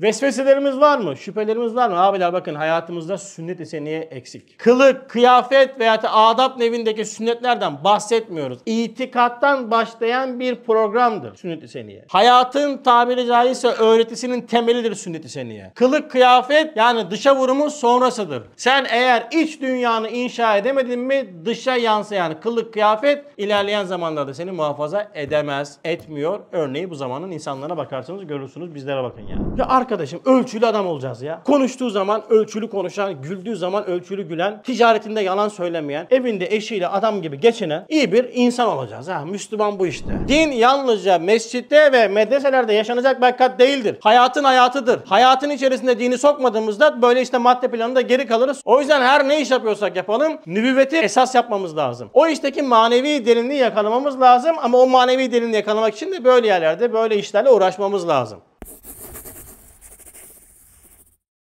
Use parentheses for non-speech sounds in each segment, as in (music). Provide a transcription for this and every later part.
Vesveselerimiz var mı? Şüphelerimiz var mı? Abiler bakın hayatımızda sünnet-i seniye eksik. Kılık, kıyafet veya da adab nevindeki sünnetlerden bahsetmiyoruz. İtikattan başlayan bir programdır sünnet-i seniye. Hayatın tabiri caizse öğretisinin temelidir sünnet-i seniye. Kılık, kıyafet yani dışa vurumu sonrasıdır. Sen eğer iç dünyanı inşa edemedin mi dışa yansıyan kılık, kıyafet ilerleyen zamanlarda seni muhafaza edemez, etmiyor. Örneği bu zamanın insanlarına bakarsanız görürsünüz bizlere bakın yani. Ya arkadaşım ölçülü adam olacağız ya. Konuştuğu zaman ölçülü konuşan, güldüğü zaman ölçülü gülen, ticaretinde yalan söylemeyen, evinde eşiyle adam gibi geçinen iyi bir insan olacağız. Ha, Müslüman bu işte. Din yalnızca mescitte ve medreselerde yaşanacak berkat değildir. Hayatın hayatıdır. Hayatın içerisinde dini sokmadığımızda böyle işte madde planında geri kalırız. O yüzden her ne iş yapıyorsak yapalım nübüvveti esas yapmamız lazım. O işteki manevi derinliği yakalamamız lazım ama o manevi derinliği yakalamak için de böyle yerlerde böyle işlerle uğraşmamız lazım.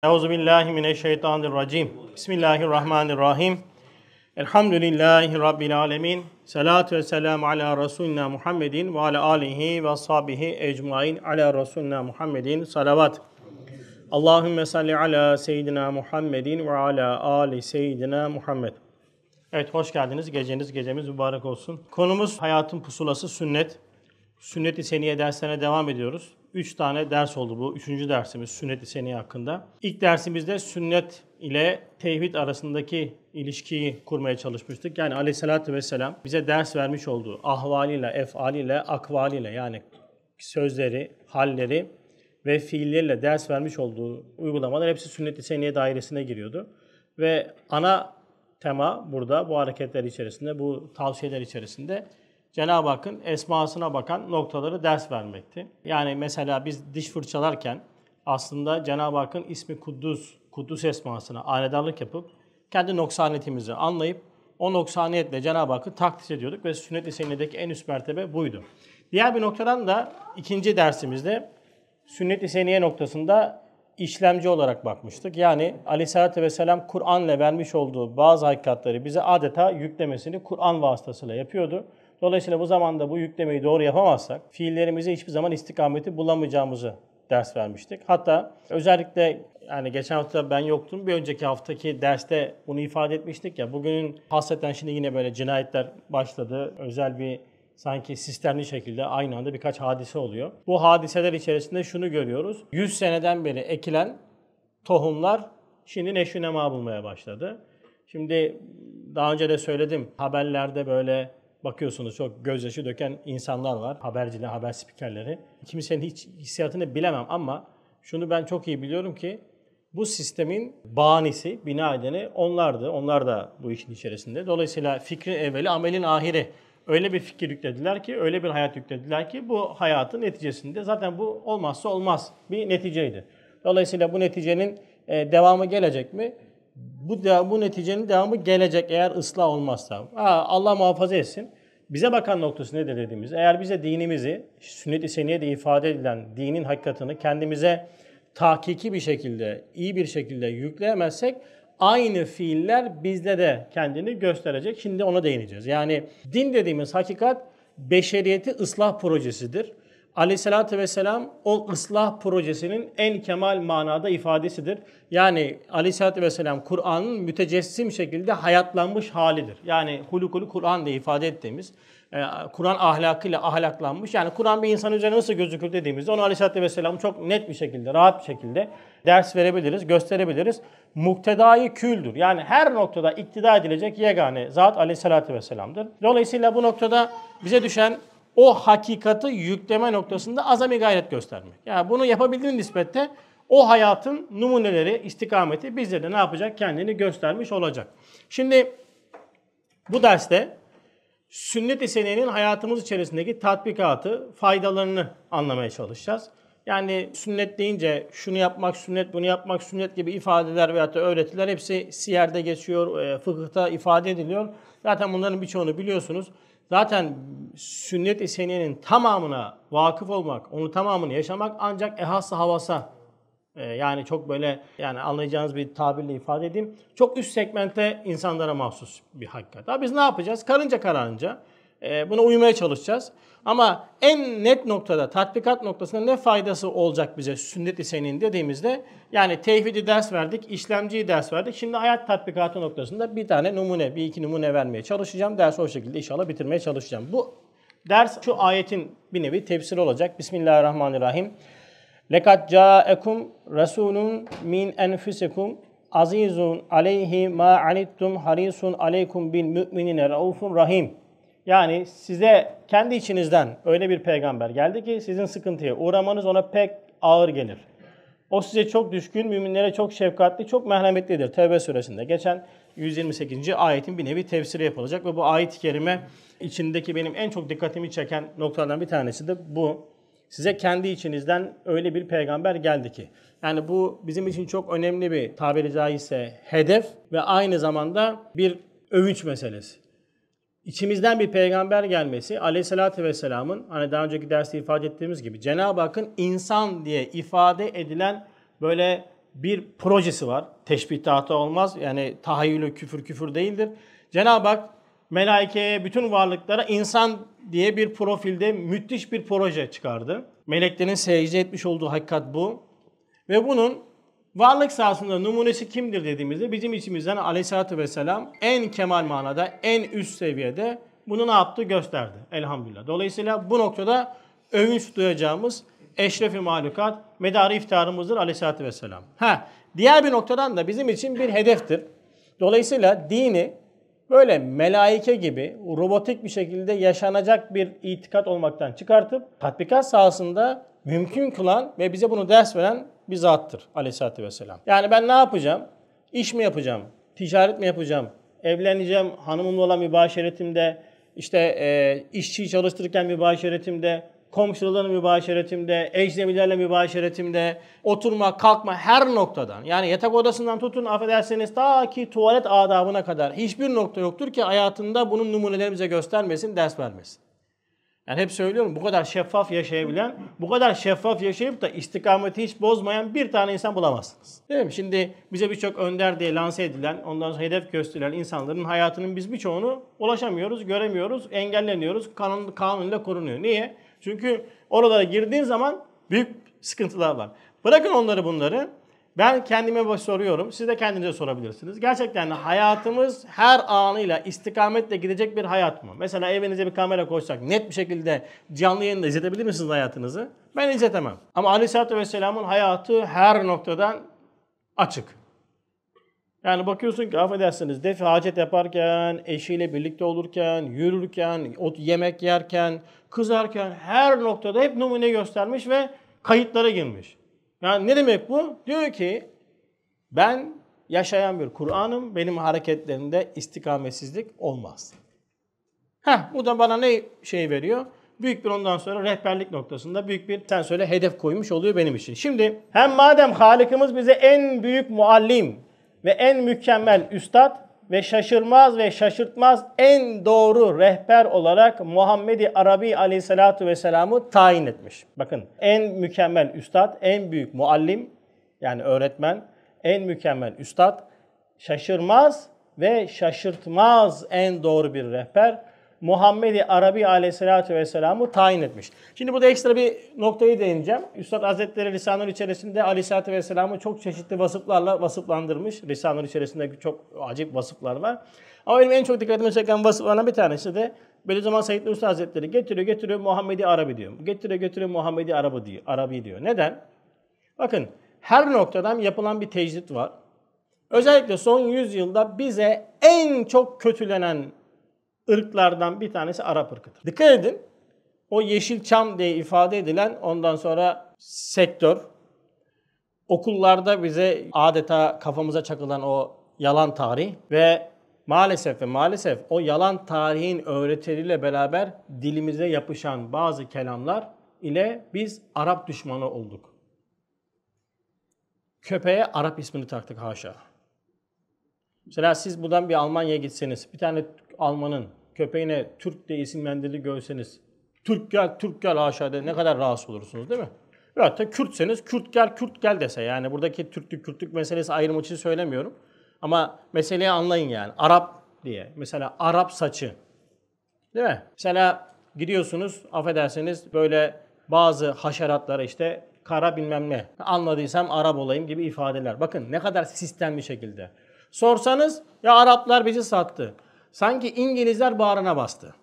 Euzubillahimineşşeytanirracim. Bismillahirrahmanirrahim. Elhamdülillahi Rabbil alemin. Salatu ve selamu ala Resulina Muhammedin ve ala alihi ve sahbihi ecmain ala Resulina Muhammedin. Salavat. Allahümme salli ala Seyyidina Muhammedin ve ala ali Seyyidina Muhammed. Evet hoş geldiniz. Geceniz gecemiz mübarek olsun. Konumuz hayatın pusulası sünnet. Sünnet-i seniye derslerine devam ediyoruz. 3 tane ders oldu bu. üçüncü dersimiz sünnet-i seniye hakkında. İlk dersimizde sünnet ile tevhid arasındaki ilişkiyi kurmaya çalışmıştık. Yani aleyhissalatü vesselam bize ders vermiş olduğu ahvaliyle, efaliyle, akvaliyle yani sözleri, halleri ve fiilleriyle ders vermiş olduğu uygulamalar hepsi sünnet-i seniye dairesine giriyordu. Ve ana tema burada bu hareketler içerisinde, bu tavsiyeler içerisinde Cenab-ı Hakk'ın esmasına bakan noktaları ders vermekti. Yani mesela biz diş fırçalarken aslında Cenab-ı Hakk'ın ismi Kuddus, Kuddus esmasına anedarlık yapıp kendi noksaniyetimizi anlayıp o noksaniyetle Cenab-ı Hakk'ı takdis ediyorduk ve sünnet-i seniyedeki en üst mertebe buydu. Diğer bir noktadan da ikinci dersimizde sünnet-i seniye noktasında işlemci olarak bakmıştık. Yani Ali aleyhissalatü vesselam Kur'an'la vermiş olduğu bazı hakikatleri bize adeta yüklemesini Kur'an vasıtasıyla yapıyordu. Dolayısıyla bu zamanda bu yüklemeyi doğru yapamazsak fiillerimizi hiçbir zaman istikameti bulamayacağımızı ders vermiştik. Hatta özellikle yani geçen hafta ben yoktum. Bir önceki haftaki derste bunu ifade etmiştik ya. Bugünün hasreten şimdi yine böyle cinayetler başladı. Özel bir sanki sistemli şekilde aynı anda birkaç hadise oluyor. Bu hadiseler içerisinde şunu görüyoruz. 100 seneden beri ekilen tohumlar şimdi neşvinema bulmaya başladı. Şimdi daha önce de söyledim haberlerde böyle bakıyorsunuz çok gözyaşı döken insanlar var. Haberciler, haber spikerleri. Kimsenin hiç hissiyatını bilemem ama şunu ben çok iyi biliyorum ki bu sistemin banisi, binaedeni onlardı. Onlar da bu işin içerisinde. Dolayısıyla fikrin evveli, amelin ahiri. Öyle bir fikir yüklediler ki, öyle bir hayat yüklediler ki bu hayatın neticesinde zaten bu olmazsa olmaz bir neticeydi. Dolayısıyla bu neticenin e, devamı gelecek mi? bu, bu neticenin devamı gelecek eğer ıslah olmazsa. Ha, Allah muhafaza etsin. Bize bakan noktası ne dediğimiz, eğer bize dinimizi, sünnet-i seniyede ifade edilen dinin hakikatını kendimize tahkiki bir şekilde, iyi bir şekilde yükleyemezsek aynı fiiller bizde de kendini gösterecek. Şimdi ona değineceğiz. Yani din dediğimiz hakikat beşeriyeti ıslah projesidir. Aleyhissalatü vesselam o ıslah projesinin en kemal manada ifadesidir. Yani Aleyhissalatü vesselam Kur'an'ın mütecessim şekilde hayatlanmış halidir. Yani hulukulu Kur'an diye ifade ettiğimiz, e, Kur'an ahlakıyla ahlaklanmış. Yani Kur'an bir insan üzerine nasıl gözükür dediğimizde onu Aleyhissalatü vesselam çok net bir şekilde, rahat bir şekilde ders verebiliriz, gösterebiliriz. Muktedai küldür. Yani her noktada iktidar edilecek yegane zat Aleyhissalatü vesselam'dır. Dolayısıyla bu noktada bize düşen o hakikati yükleme noktasında azami gayret göstermek. Yani bunu yapabildiğin nispette o hayatın numuneleri, istikameti bizlere de ne yapacak? Kendini göstermiş olacak. Şimdi bu derste sünnet-i hayatımız içerisindeki tatbikatı, faydalarını anlamaya çalışacağız. Yani sünnet deyince şunu yapmak sünnet, bunu yapmak sünnet gibi ifadeler veyahut da öğretiler hepsi siyerde geçiyor, e, fıkıhta ifade ediliyor. Zaten bunların birçoğunu biliyorsunuz zaten sünnet-i seniyenin tamamına vakıf olmak, onu tamamını yaşamak ancak ehassa havasa e, yani çok böyle yani anlayacağınız bir tabirle ifade edeyim. Çok üst segmente insanlara mahsus bir hakikat. Daha biz ne yapacağız? Karınca karınca. Ee, buna uymaya çalışacağız. Ama en net noktada, tatbikat noktasında ne faydası olacak bize sünnet-i senin dediğimizde yani tevhidi ders verdik, işlemciyi ders verdik. Şimdi hayat tatbikatı noktasında bir tane numune, bir iki numune vermeye çalışacağım. Dersi o şekilde inşallah bitirmeye çalışacağım. Bu ders şu ayetin bir nevi tefsiri olacak. Bismillahirrahmanirrahim. Lekat ca'ekum rasulun min enfusikum azizun aleyhi ma anittum harisun aleykum bil müminine raufun rahim.'' Yani size kendi içinizden öyle bir peygamber geldi ki sizin sıkıntıya uğramanız ona pek ağır gelir. O size çok düşkün, müminlere çok şefkatli, çok merhametlidir. Tevbe suresinde geçen 128. ayetin bir nevi tefsiri yapılacak ve bu ayet-i kerime içindeki benim en çok dikkatimi çeken noktalardan bir tanesi de bu. Size kendi içinizden öyle bir peygamber geldi ki. Yani bu bizim için çok önemli bir tabiri caizse hedef ve aynı zamanda bir övünç meselesi içimizden bir peygamber gelmesi aleyhissalatü vesselamın hani daha önceki derste ifade ettiğimiz gibi Cenab-ı Hakk'ın insan diye ifade edilen böyle bir projesi var. Teşbih tahta olmaz. Yani tahayyülü küfür küfür değildir. Cenab-ı Hak melaikeye, bütün varlıklara insan diye bir profilde müthiş bir proje çıkardı. Meleklerin seyirci etmiş olduğu hakikat bu. Ve bunun Varlık sahasında numunesi kimdir dediğimizde bizim içimizden aleyhissalatü vesselam en kemal manada, en üst seviyede bunu ne yaptı gösterdi elhamdülillah. Dolayısıyla bu noktada övünç duyacağımız eşrefi mahlukat medarı iftarımızdır aleyhissalatü vesselam. Ha, diğer bir noktadan da bizim için bir hedeftir. Dolayısıyla dini böyle melaike gibi robotik bir şekilde yaşanacak bir itikat olmaktan çıkartıp tatbikat sahasında mümkün kılan ve bize bunu ders veren bir zattır aleyhissalatü vesselam. Yani ben ne yapacağım? İş mi yapacağım? Ticaret mi yapacağım? Evleneceğim hanımımla olan mübaşeretimde, işte e, işçiyi çalıştırırken mübaşeretimle, komşularla mübaşeretimle, ecnemilerle mübaşeretimle, oturma, kalkma her noktadan. Yani yatak odasından tutun affedersiniz ta ki tuvalet adabına kadar hiçbir nokta yoktur ki hayatında bunun numunelerimize göstermesin, ders vermesin. Yani hep söylüyorum bu kadar şeffaf yaşayabilen, bu kadar şeffaf yaşayıp da istikameti hiç bozmayan bir tane insan bulamazsınız. Değil mi? Şimdi bize birçok önder diye lanse edilen, ondan sonra hedef gösterilen insanların hayatının biz birçoğunu ulaşamıyoruz, göremiyoruz, engelleniyoruz, kanun, kanunla korunuyor. Niye? Çünkü oralara girdiğin zaman büyük sıkıntılar var. Bırakın onları bunları. Ben kendime soruyorum. Siz de kendinize sorabilirsiniz. Gerçekten hayatımız her anıyla istikametle gidecek bir hayat mı? Mesela evinize bir kamera koysak net bir şekilde canlı yayında izletebilir misiniz hayatınızı? Ben izletemem. Ama Aleyhisselatü Vesselam'ın hayatı her noktadan açık. Yani bakıyorsun ki affedersiniz def hacet yaparken, eşiyle birlikte olurken, yürürken, ot yemek yerken, kızarken her noktada hep numune göstermiş ve kayıtlara girmiş. Yani ne demek bu? Diyor ki ben yaşayan bir Kur'an'ım. Benim hareketlerimde istikametsizlik olmaz. Heh, bu da bana ne şey veriyor? Büyük bir ondan sonra rehberlik noktasında büyük bir sen söyle hedef koymuş oluyor benim için. Şimdi hem madem Halikimiz bize en büyük muallim ve en mükemmel üstad ve şaşırmaz ve şaşırtmaz en doğru rehber olarak Muhammed-i Arabi aleyhissalatu vesselam'ı tayin etmiş. Bakın en mükemmel üstad, en büyük muallim yani öğretmen, en mükemmel üstad şaşırmaz ve şaşırtmaz en doğru bir rehber Muhammed-i Arabi aleyhissalatü vesselam'ı tayin etmiş. Şimdi burada ekstra bir noktayı değineceğim. Üstad Hazretleri Risanur içerisinde aleyhissalatü vesselam'ı çok çeşitli vasıflarla vasıflandırmış. Risanur içerisinde çok acayip vasıflar var. Ama benim en çok dikkatimi çeken vasıflarına bir tanesi de zaman Said Nursi Hazretleri getiriyor getiriyor Muhammedi Arabi diyor. Getiriyor getiriyor Muhammedi Arabi diyor. Arabi diyor. Neden? Bakın her noktadan yapılan bir tecrit var. Özellikle son yüzyılda bize en çok kötülenen ırklardan bir tanesi Arap ırkıdır. Dikkat edin o yeşil çam diye ifade edilen ondan sonra sektör okullarda bize adeta kafamıza çakılan o yalan tarih ve maalesef ve maalesef o yalan tarihin öğretileriyle beraber dilimize yapışan bazı kelamlar ile biz Arap düşmanı olduk. Köpeğe Arap ismini taktık haşa. Mesela siz buradan bir Almanya'ya gitseniz, bir tane Alman'ın köpeğine Türk diye isimlendirdi görseniz Türk gel, Türk gel aşağıda ne kadar rahatsız olursunuz değil mi? Veyahut da Kürtseniz Kürt gel, Kürt gel dese. Yani buradaki Türklük, Kürtlük meselesi ayrım için söylemiyorum. Ama meseleyi anlayın yani. Arap diye. Mesela Arap saçı. Değil mi? Mesela gidiyorsunuz, affedersiniz böyle bazı haşeratlara işte kara bilmem ne. Anladıysam Arap olayım gibi ifadeler. Bakın ne kadar sistemli şekilde. Sorsanız ya Araplar bizi sattı sanki İngilizler bağrına bastı.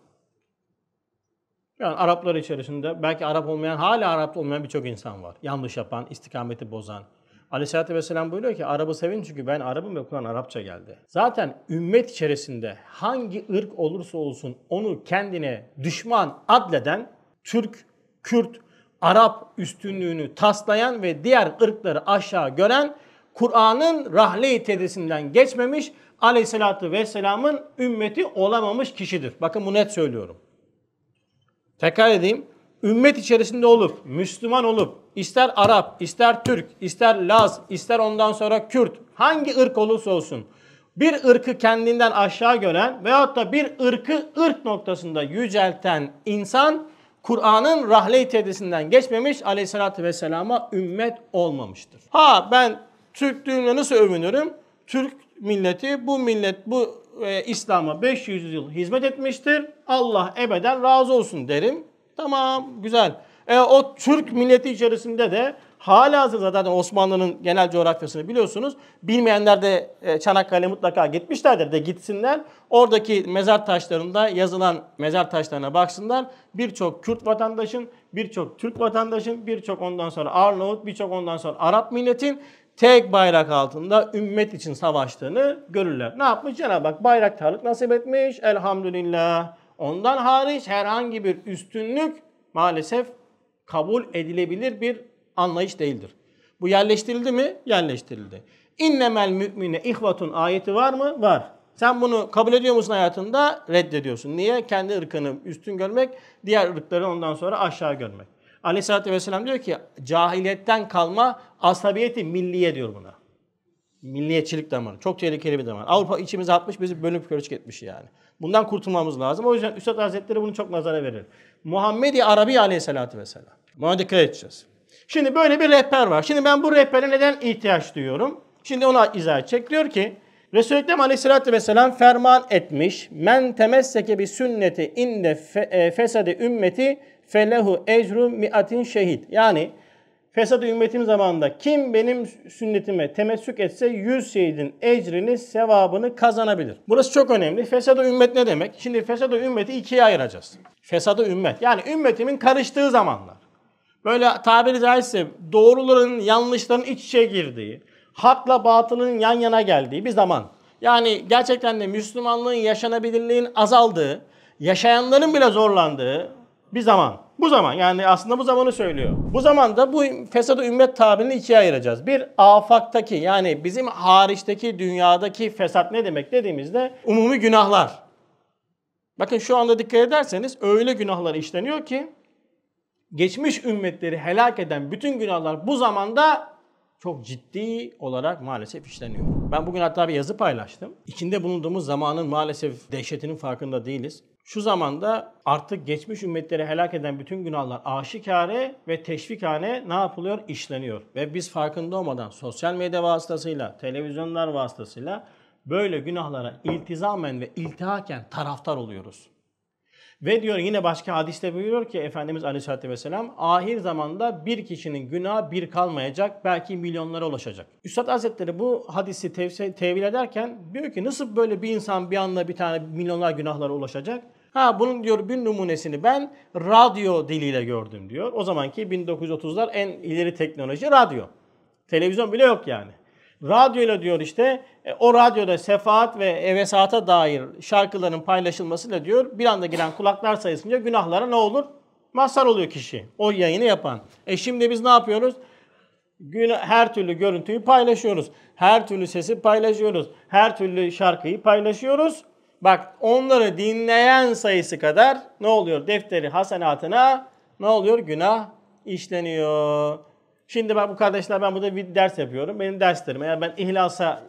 Yani Araplar içerisinde belki Arap olmayan, hala Arap olmayan birçok insan var. Yanlış yapan, istikameti bozan. Aleyhisselatü Vesselam buyuruyor ki Arabı sevin çünkü ben Arabım ve Kur'an Arapça geldi. Zaten ümmet içerisinde hangi ırk olursa olsun onu kendine düşman adleden Türk, Kürt, Arap üstünlüğünü taslayan ve diğer ırkları aşağı gören Kur'an'ın rahle-i tedrisinden geçmemiş aleyhissalatü vesselamın ümmeti olamamış kişidir. Bakın bu net söylüyorum. Tekrar edeyim. Ümmet içerisinde olup, Müslüman olup, ister Arap, ister Türk, ister Laz, ister ondan sonra Kürt, hangi ırk olursa olsun, bir ırkı kendinden aşağı gören veyahut da bir ırkı ırk noktasında yücelten insan, Kur'an'ın rahle-i tedrisinden geçmemiş aleyhissalatü vesselama ümmet olmamıştır. Ha ben Türklüğümle nasıl övünürüm? Türk milleti bu millet bu e, İslam'a 500 yıl hizmet etmiştir. Allah ebeden razı olsun derim. Tamam güzel. E, o Türk milleti içerisinde de hala hazırda zaten Osmanlı'nın genel coğrafyasını biliyorsunuz. Bilmeyenler de e, Çanakkale mutlaka gitmişlerdir de gitsinler. Oradaki mezar taşlarında yazılan mezar taşlarına baksınlar. Birçok Kürt vatandaşın, birçok Türk vatandaşın, birçok ondan sonra Arnavut, birçok ondan sonra Arap milletin tek bayrak altında ümmet için savaştığını görürler. Ne yapmış Cenab-ı Hak? Bayraktarlık nasip etmiş elhamdülillah. Ondan hariç herhangi bir üstünlük maalesef kabul edilebilir bir anlayış değildir. Bu yerleştirildi mi? Yerleştirildi. İnnemel mümine ihvatun ayeti var mı? Var. Sen bunu kabul ediyor musun hayatında? Reddediyorsun. Niye? Kendi ırkını üstün görmek, diğer ırkları ondan sonra aşağı görmek. Aleyhisselatü Vesselam diyor ki cahiliyetten kalma asabiyeti milliye diyor buna. Milliyetçilik damarı. Çok tehlikeli bir damar. Avrupa içimize atmış bizi bölüp körçük etmiş yani. Bundan kurtulmamız lazım. O yüzden Üstad Hazretleri bunu çok nazara verir. Muhammed-i Arabi Aleyhisselatü Vesselam. Buna dikkat edeceğiz. Şimdi böyle bir rehber var. Şimdi ben bu rehbere neden ihtiyaç duyuyorum? Şimdi ona izah edecek. Diyor ki Resul-i Ekrem aleyhissalatü vesselam ferman etmiş. Men temesseke bir sünneti inde e, fesade ümmeti felehu ecru miatin şehit. Yani fesat ümmetim zamanında kim benim sünnetime temessük etse yüz şehidin ecrini, sevabını kazanabilir. Burası çok önemli. Fesada ümmet ne demek? Şimdi fesada ümmeti ikiye ayıracağız. Fesada ümmet. Yani ümmetimin karıştığı zamanlar. Böyle tabiri caizse doğruların, yanlışların iç içe girdiği, hakla batılın yan yana geldiği bir zaman. Yani gerçekten de Müslümanlığın yaşanabilirliğin azaldığı, yaşayanların bile zorlandığı, bir zaman. Bu zaman yani aslında bu zamanı söylüyor. Bu zamanda bu fesadı ümmet tabirini ikiye ayıracağız. Bir afaktaki yani bizim hariçteki dünyadaki fesat ne demek dediğimizde umumi günahlar. Bakın şu anda dikkat ederseniz öyle günahlar işleniyor ki geçmiş ümmetleri helak eden bütün günahlar bu zamanda çok ciddi olarak maalesef işleniyor. Ben bugün hatta bir yazı paylaştım. İçinde bulunduğumuz zamanın maalesef dehşetinin farkında değiliz. Şu zamanda artık geçmiş ümmetleri helak eden bütün günahlar aşikare ve teşvikane ne yapılıyor? İşleniyor. Ve biz farkında olmadan sosyal medya vasıtasıyla, televizyonlar vasıtasıyla böyle günahlara iltizamen ve iltihaken taraftar oluyoruz. Ve diyor yine başka hadiste buyuruyor ki Efendimiz Aleyhisselatü Vesselam ahir zamanda bir kişinin günahı bir kalmayacak belki milyonlara ulaşacak. Üstad Hazretleri bu hadisi tevse, tevil ederken diyor ki nasıl böyle bir insan bir anda bir tane milyonlar günahlara ulaşacak? Ha bunun diyor bir numunesini ben radyo diliyle gördüm diyor. O zamanki 1930'lar en ileri teknoloji radyo. Televizyon bile yok yani. Radyoyla diyor işte e, o radyoda sefaat ve evesata dair şarkıların paylaşılmasıyla diyor bir anda giren kulaklar sayısınca günahlara ne olur? Mazhar oluyor kişi. O yayını yapan. E şimdi biz ne yapıyoruz? Günah, her türlü görüntüyü paylaşıyoruz. Her türlü sesi paylaşıyoruz. Her türlü şarkıyı paylaşıyoruz. Bak onları dinleyen sayısı kadar ne oluyor? Defteri hasenatına ne oluyor? Günah işleniyor. Şimdi bak bu kardeşler ben burada bir ders yapıyorum. Benim derslerim eğer ben ihlasa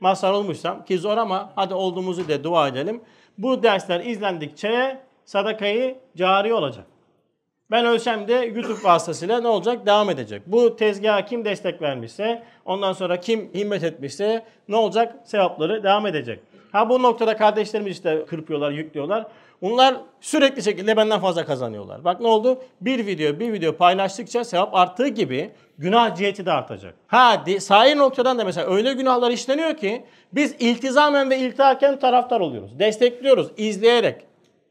mazhar olmuşsam ki zor ama hadi olduğumuzu de dua edelim. Bu dersler izlendikçe sadakayı cari olacak. Ben de YouTube vasıtasıyla ne olacak? Devam edecek. Bu tezgaha kim destek vermişse, ondan sonra kim himmet etmişse ne olacak? Sevapları devam edecek. Ha bu noktada kardeşlerimiz işte kırpıyorlar, yüklüyorlar. Bunlar sürekli şekilde benden fazla kazanıyorlar. Bak ne oldu? Bir video, bir video paylaştıkça sevap arttığı gibi günah ciheti de artacak. Ha sahi noktadan da mesela öyle günahlar işleniyor ki biz iltizamen ve iltihaken taraftar oluyoruz. Destekliyoruz izleyerek.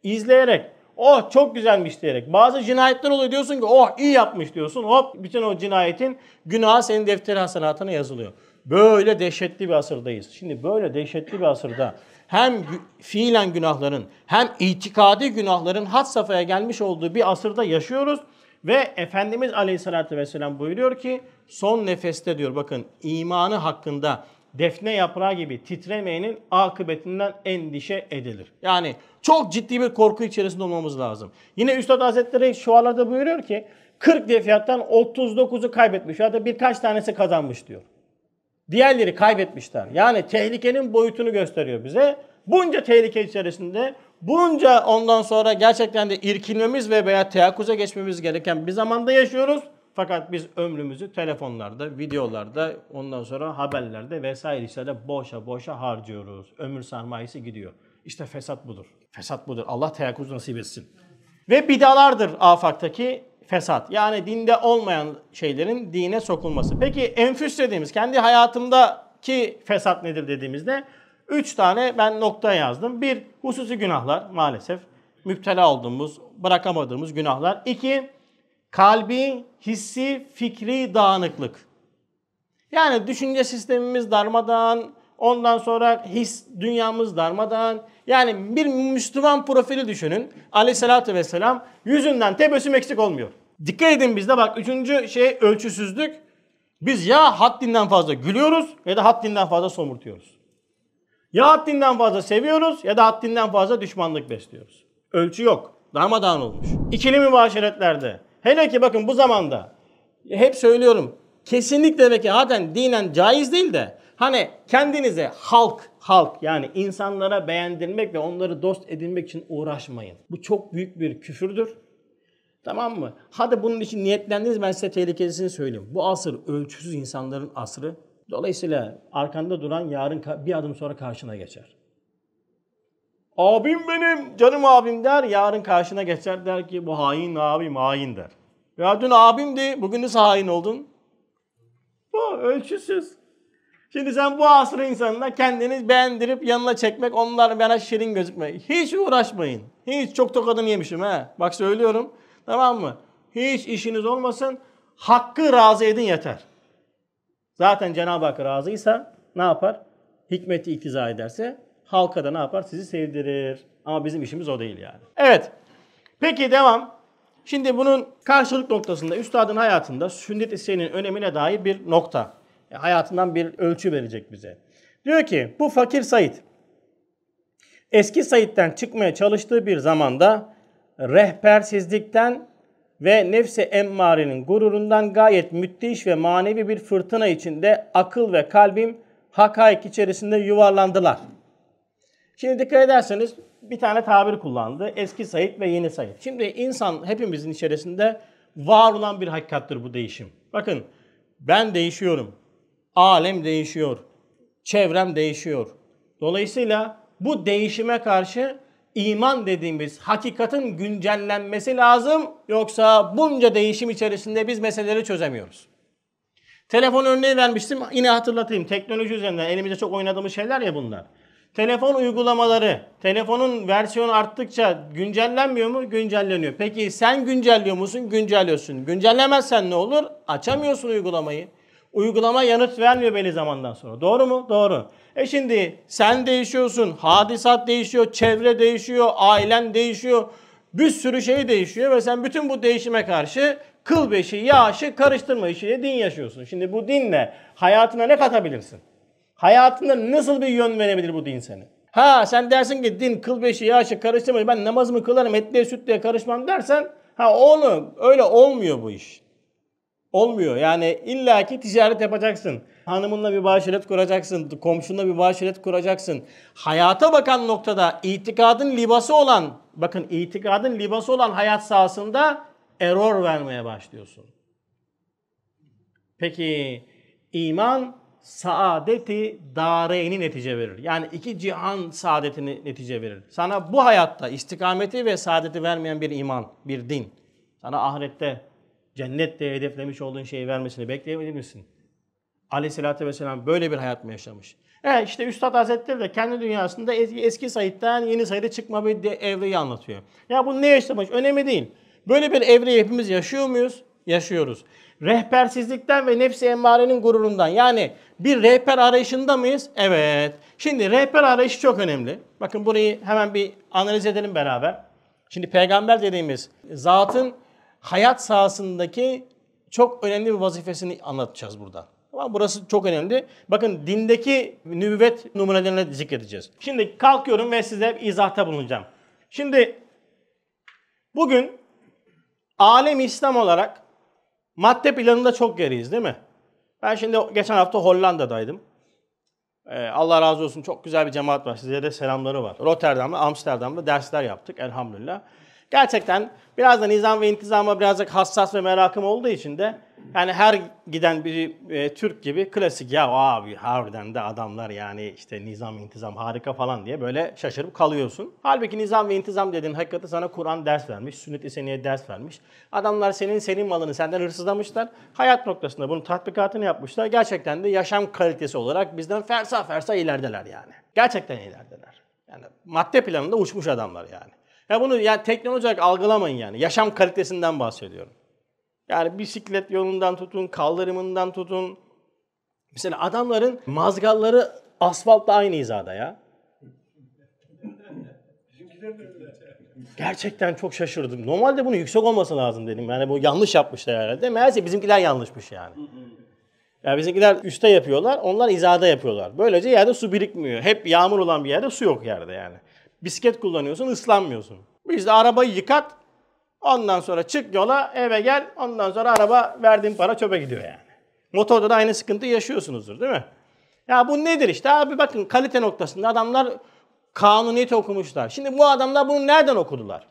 izleyerek. Oh çok güzelmiş diyerek. Bazı cinayetler oluyor diyorsun ki oh iyi yapmış diyorsun. Hop bütün o cinayetin günahı senin defteri hasenatına yazılıyor. Böyle dehşetli bir asırdayız. Şimdi böyle dehşetli bir asırda hem fiilen günahların hem itikadi günahların had safhaya gelmiş olduğu bir asırda yaşıyoruz. Ve Efendimiz Aleyhisselatü Vesselam buyuruyor ki son nefeste diyor bakın imanı hakkında defne yaprağı gibi titremeyenin akıbetinden endişe edilir. Yani çok ciddi bir korku içerisinde olmamız lazım. Yine Üstad Hazretleri şu şualarda buyuruyor ki 40 defiattan 39'u kaybetmiş ya da birkaç tanesi kazanmış diyor. Diğerleri kaybetmişler. Yani tehlikenin boyutunu gösteriyor bize. Bunca tehlike içerisinde, bunca ondan sonra gerçekten de irkilmemiz ve veya teyakkuza geçmemiz gereken bir zamanda yaşıyoruz. Fakat biz ömrümüzü telefonlarda, videolarda, ondan sonra haberlerde vesaire işlerde boşa boşa harcıyoruz. Ömür sermayesi gidiyor. İşte fesat budur. Fesat budur. Allah teyakkuz nasip etsin. Ve bidalardır afaktaki fesat. Yani dinde olmayan şeylerin dine sokulması. Peki enfüs dediğimiz kendi hayatımdaki fesat nedir dediğimizde üç tane ben nokta yazdım. Bir hususi günahlar maalesef müptela olduğumuz, bırakamadığımız günahlar. İki kalbi, hissi, fikri dağınıklık. Yani düşünce sistemimiz darmadan, ondan sonra his dünyamız darmadan. Yani bir Müslüman profili düşünün. Aleyhissalatü vesselam yüzünden tebessüm eksik olmuyor. Dikkat edin bizde bak üçüncü şey ölçüsüzlük. Biz ya haddinden fazla gülüyoruz ya da haddinden fazla somurtuyoruz. Ya haddinden fazla seviyoruz ya da haddinden fazla düşmanlık besliyoruz. Ölçü yok. Darmadağın olmuş. İkili mübaşeretlerde. Hele ki bakın bu zamanda hep söylüyorum. Kesinlikle ve ki zaten dinen caiz değil de hani kendinize halk, halk yani insanlara beğendirmek ve onları dost edinmek için uğraşmayın. Bu çok büyük bir küfürdür. Tamam mı? Hadi bunun için niyetlendiniz ben size tehlikesini söyleyeyim. Bu asır ölçüsüz insanların asrı. Dolayısıyla arkanda duran yarın bir adım sonra karşına geçer. Abim benim, canım abim der. Yarın karşına geçer der ki bu hain abim hain der. Ya dün abimdi, bugün nasıl hain oldun? Bu ölçüsüz. Şimdi sen bu asrın insanına kendini beğendirip yanına çekmek, onlar bana şirin gözükmek. Hiç uğraşmayın. Hiç çok tokadını yemişim ha. Bak söylüyorum. Tamam mı? Hiç işiniz olmasın. Hakkı razı edin yeter. Zaten Cenab-ı Hak razıysa ne yapar? Hikmeti iktiza ederse halka da ne yapar? Sizi sevdirir. Ama bizim işimiz o değil yani. Evet. Peki devam. Şimdi bunun karşılık noktasında üstadın hayatında sünnet isteğinin önemine dair bir nokta. E, hayatından bir ölçü verecek bize. Diyor ki bu fakir Said eski Said'den çıkmaya çalıştığı bir zamanda rehbersizlikten ve nefse emmarenin gururundan gayet müthiş ve manevi bir fırtına içinde akıl ve kalbim hakaik içerisinde yuvarlandılar. Şimdi dikkat ederseniz bir tane tabir kullandı. Eski Said ve yeni Said. Şimdi insan hepimizin içerisinde var olan bir hakikattir bu değişim. Bakın ben değişiyorum. Alem değişiyor. Çevrem değişiyor. Dolayısıyla bu değişime karşı iman dediğimiz hakikatin güncellenmesi lazım. Yoksa bunca değişim içerisinde biz meseleleri çözemiyoruz. Telefon örneği vermiştim. Yine hatırlatayım. Teknoloji üzerinden elimizde çok oynadığımız şeyler ya bunlar. Telefon uygulamaları, telefonun versiyonu arttıkça güncellenmiyor mu? Güncelleniyor. Peki sen güncelliyor musun? Güncelliyorsun. Güncellemezsen ne olur? Açamıyorsun uygulamayı. Uygulama yanıt vermiyor belli zamandan sonra. Doğru mu? Doğru. E şimdi sen değişiyorsun, hadisat değişiyor, çevre değişiyor, ailen değişiyor. Bir sürü şey değişiyor ve sen bütün bu değişime karşı kıl beşi, yağışı karıştırma işiyle din yaşıyorsun. Şimdi bu dinle hayatına ne katabilirsin? Hayatında nasıl bir yön verebilir bu din seni? Ha sen dersin ki din kıl beşi, yağışı karıştırma ben namazımı kılarım etliye sütliye karışmam dersen ha onu öyle olmuyor bu iş. Olmuyor yani illaki ticaret yapacaksın. Hanımınla bir bağışiret kuracaksın, komşunla bir bağışiret kuracaksın. Hayata bakan noktada itikadın libası olan, bakın itikadın libası olan hayat sahasında error vermeye başlıyorsun. Peki iman saadeti dareyni netice verir. Yani iki cihan saadetini netice verir. Sana bu hayatta istikameti ve saadeti vermeyen bir iman, bir din. Sana ahirette cennette hedeflemiş olduğun şeyi vermesini bekleyebilir misin? Aleyhisselatü vesselam böyle bir hayat mı yaşamış? E işte Üstad Hazretleri de kendi dünyasında eski, eski Said'den yeni Said'e çıkma bir evreyi anlatıyor. Ya bu ne yaşamış? Önemli değil. Böyle bir evreyi hepimiz yaşıyor muyuz? Yaşıyoruz. Rehbersizlikten ve nefsi emmarenin gururundan. Yani bir rehber arayışında mıyız? Evet. Şimdi rehber arayışı çok önemli. Bakın burayı hemen bir analiz edelim beraber. Şimdi peygamber dediğimiz zatın hayat sahasındaki çok önemli bir vazifesini anlatacağız burada. Ama burası çok önemli. Bakın dindeki nübüvvet numunelerini zikredeceğiz. Şimdi kalkıyorum ve size izahta bulunacağım. Şimdi bugün alem İslam olarak madde planında çok geriyiz değil mi? Ben şimdi geçen hafta Hollanda'daydım. Ee, Allah razı olsun çok güzel bir cemaat var. Size de selamları var. Rotterdam'da, Amsterdam'da dersler yaptık elhamdülillah gerçekten biraz da nizam ve intizama birazcık hassas ve merakım olduğu için de yani her giden bir e, Türk gibi klasik ya abi harbiden de adamlar yani işte nizam intizam harika falan diye böyle şaşırıp kalıyorsun. Halbuki nizam ve intizam dediğin hakikati sana Kur'an ders vermiş, sünnet-i seniye ders vermiş. Adamlar senin senin malını senden hırsızlamışlar. Hayat noktasında bunun tatbikatını yapmışlar. Gerçekten de yaşam kalitesi olarak bizden fersa fersa ilerideler yani. Gerçekten ilerideler. Yani madde planında uçmuş adamlar yani. Ya bunu yani teknoloji olarak algılamayın yani. Yaşam kalitesinden bahsediyorum. Yani bisiklet yolundan tutun, kaldırımından tutun. Mesela adamların mazgalları asfaltla aynı hizada ya. Gerçekten çok şaşırdım. Normalde bunu yüksek olması lazım dedim. Yani bu yanlış yapmışlar herhalde. Meğerse bizimkiler yanlışmış yani. Yani bizimkiler üste yapıyorlar, onlar izada yapıyorlar. Böylece yerde su birikmiyor. Hep yağmur olan bir yerde su yok yerde yani. Bisiklet kullanıyorsun ıslanmıyorsun. Biz de arabayı yıkat ondan sonra çık yola eve gel ondan sonra araba verdiğin para çöpe gidiyor yani. Motorda da aynı sıkıntı yaşıyorsunuzdur değil mi? Ya bu nedir işte abi bakın kalite noktasında adamlar kanuniyet okumuşlar. Şimdi bu adamlar bunu nereden okudular?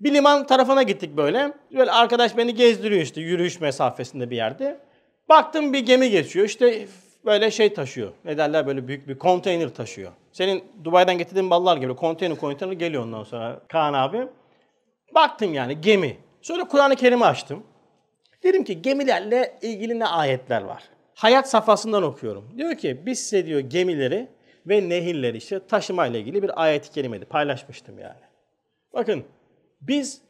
Bir liman tarafına gittik böyle. Böyle arkadaş beni gezdiriyor işte yürüyüş mesafesinde bir yerde. Baktım bir gemi geçiyor işte böyle şey taşıyor. Ne derler böyle büyük bir konteyner taşıyor. Senin Dubai'den getirdiğin ballar gibi konteyner konteyner geliyor ondan sonra Kaan abi. Baktım yani gemi. Sonra Kur'an-ı Kerim'i açtım. Dedim ki gemilerle ilgili ne ayetler var? Hayat safhasından okuyorum. Diyor ki biz size diyor gemileri ve nehirleri işte taşıma ile ilgili bir ayet-i kerimeydi. Paylaşmıştım yani. Bakın biz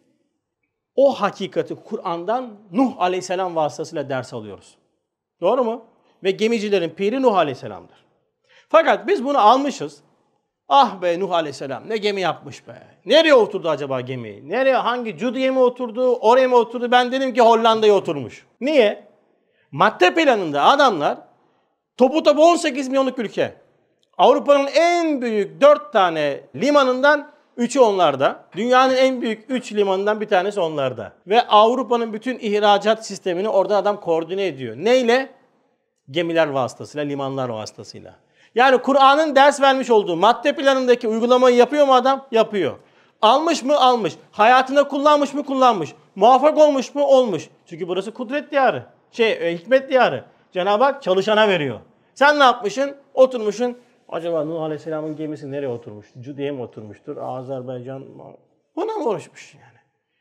o hakikati Kur'an'dan Nuh Aleyhisselam vasıtasıyla ders alıyoruz. Doğru mu? Ve gemicilerin piri Nuh Aleyhisselam'dır. Fakat biz bunu almışız. Ah be Nuh Aleyhisselam ne gemi yapmış be. Nereye oturdu acaba gemi? Nereye hangi Cudi'ye mi oturdu? Oraya mı oturdu? Ben dedim ki Hollanda'ya oturmuş. Niye? Madde planında adamlar topu topu 18 milyonluk ülke. Avrupa'nın en büyük 4 tane limanından 3'ü onlarda. Dünyanın en büyük 3 limanından bir tanesi onlarda. Ve Avrupa'nın bütün ihracat sistemini orada adam koordine ediyor. Neyle? Gemiler vasıtasıyla, limanlar vasıtasıyla. Yani Kur'an'ın ders vermiş olduğu madde planındaki uygulamayı yapıyor mu adam? Yapıyor. Almış mı? Almış. Hayatında kullanmış mı? Kullanmış. Muvaffak olmuş mu? Olmuş. Çünkü burası kudret diyarı. Şey, e, hikmet diyarı. Cenab-ı Hak çalışana veriyor. Sen ne yapmışsın? Oturmuşsun. Acaba Nuh Aleyhisselam'ın gemisi nereye oturmuş? Cüdiye mi oturmuştur? Azerbaycan mı? Buna mı uğraşmış yani?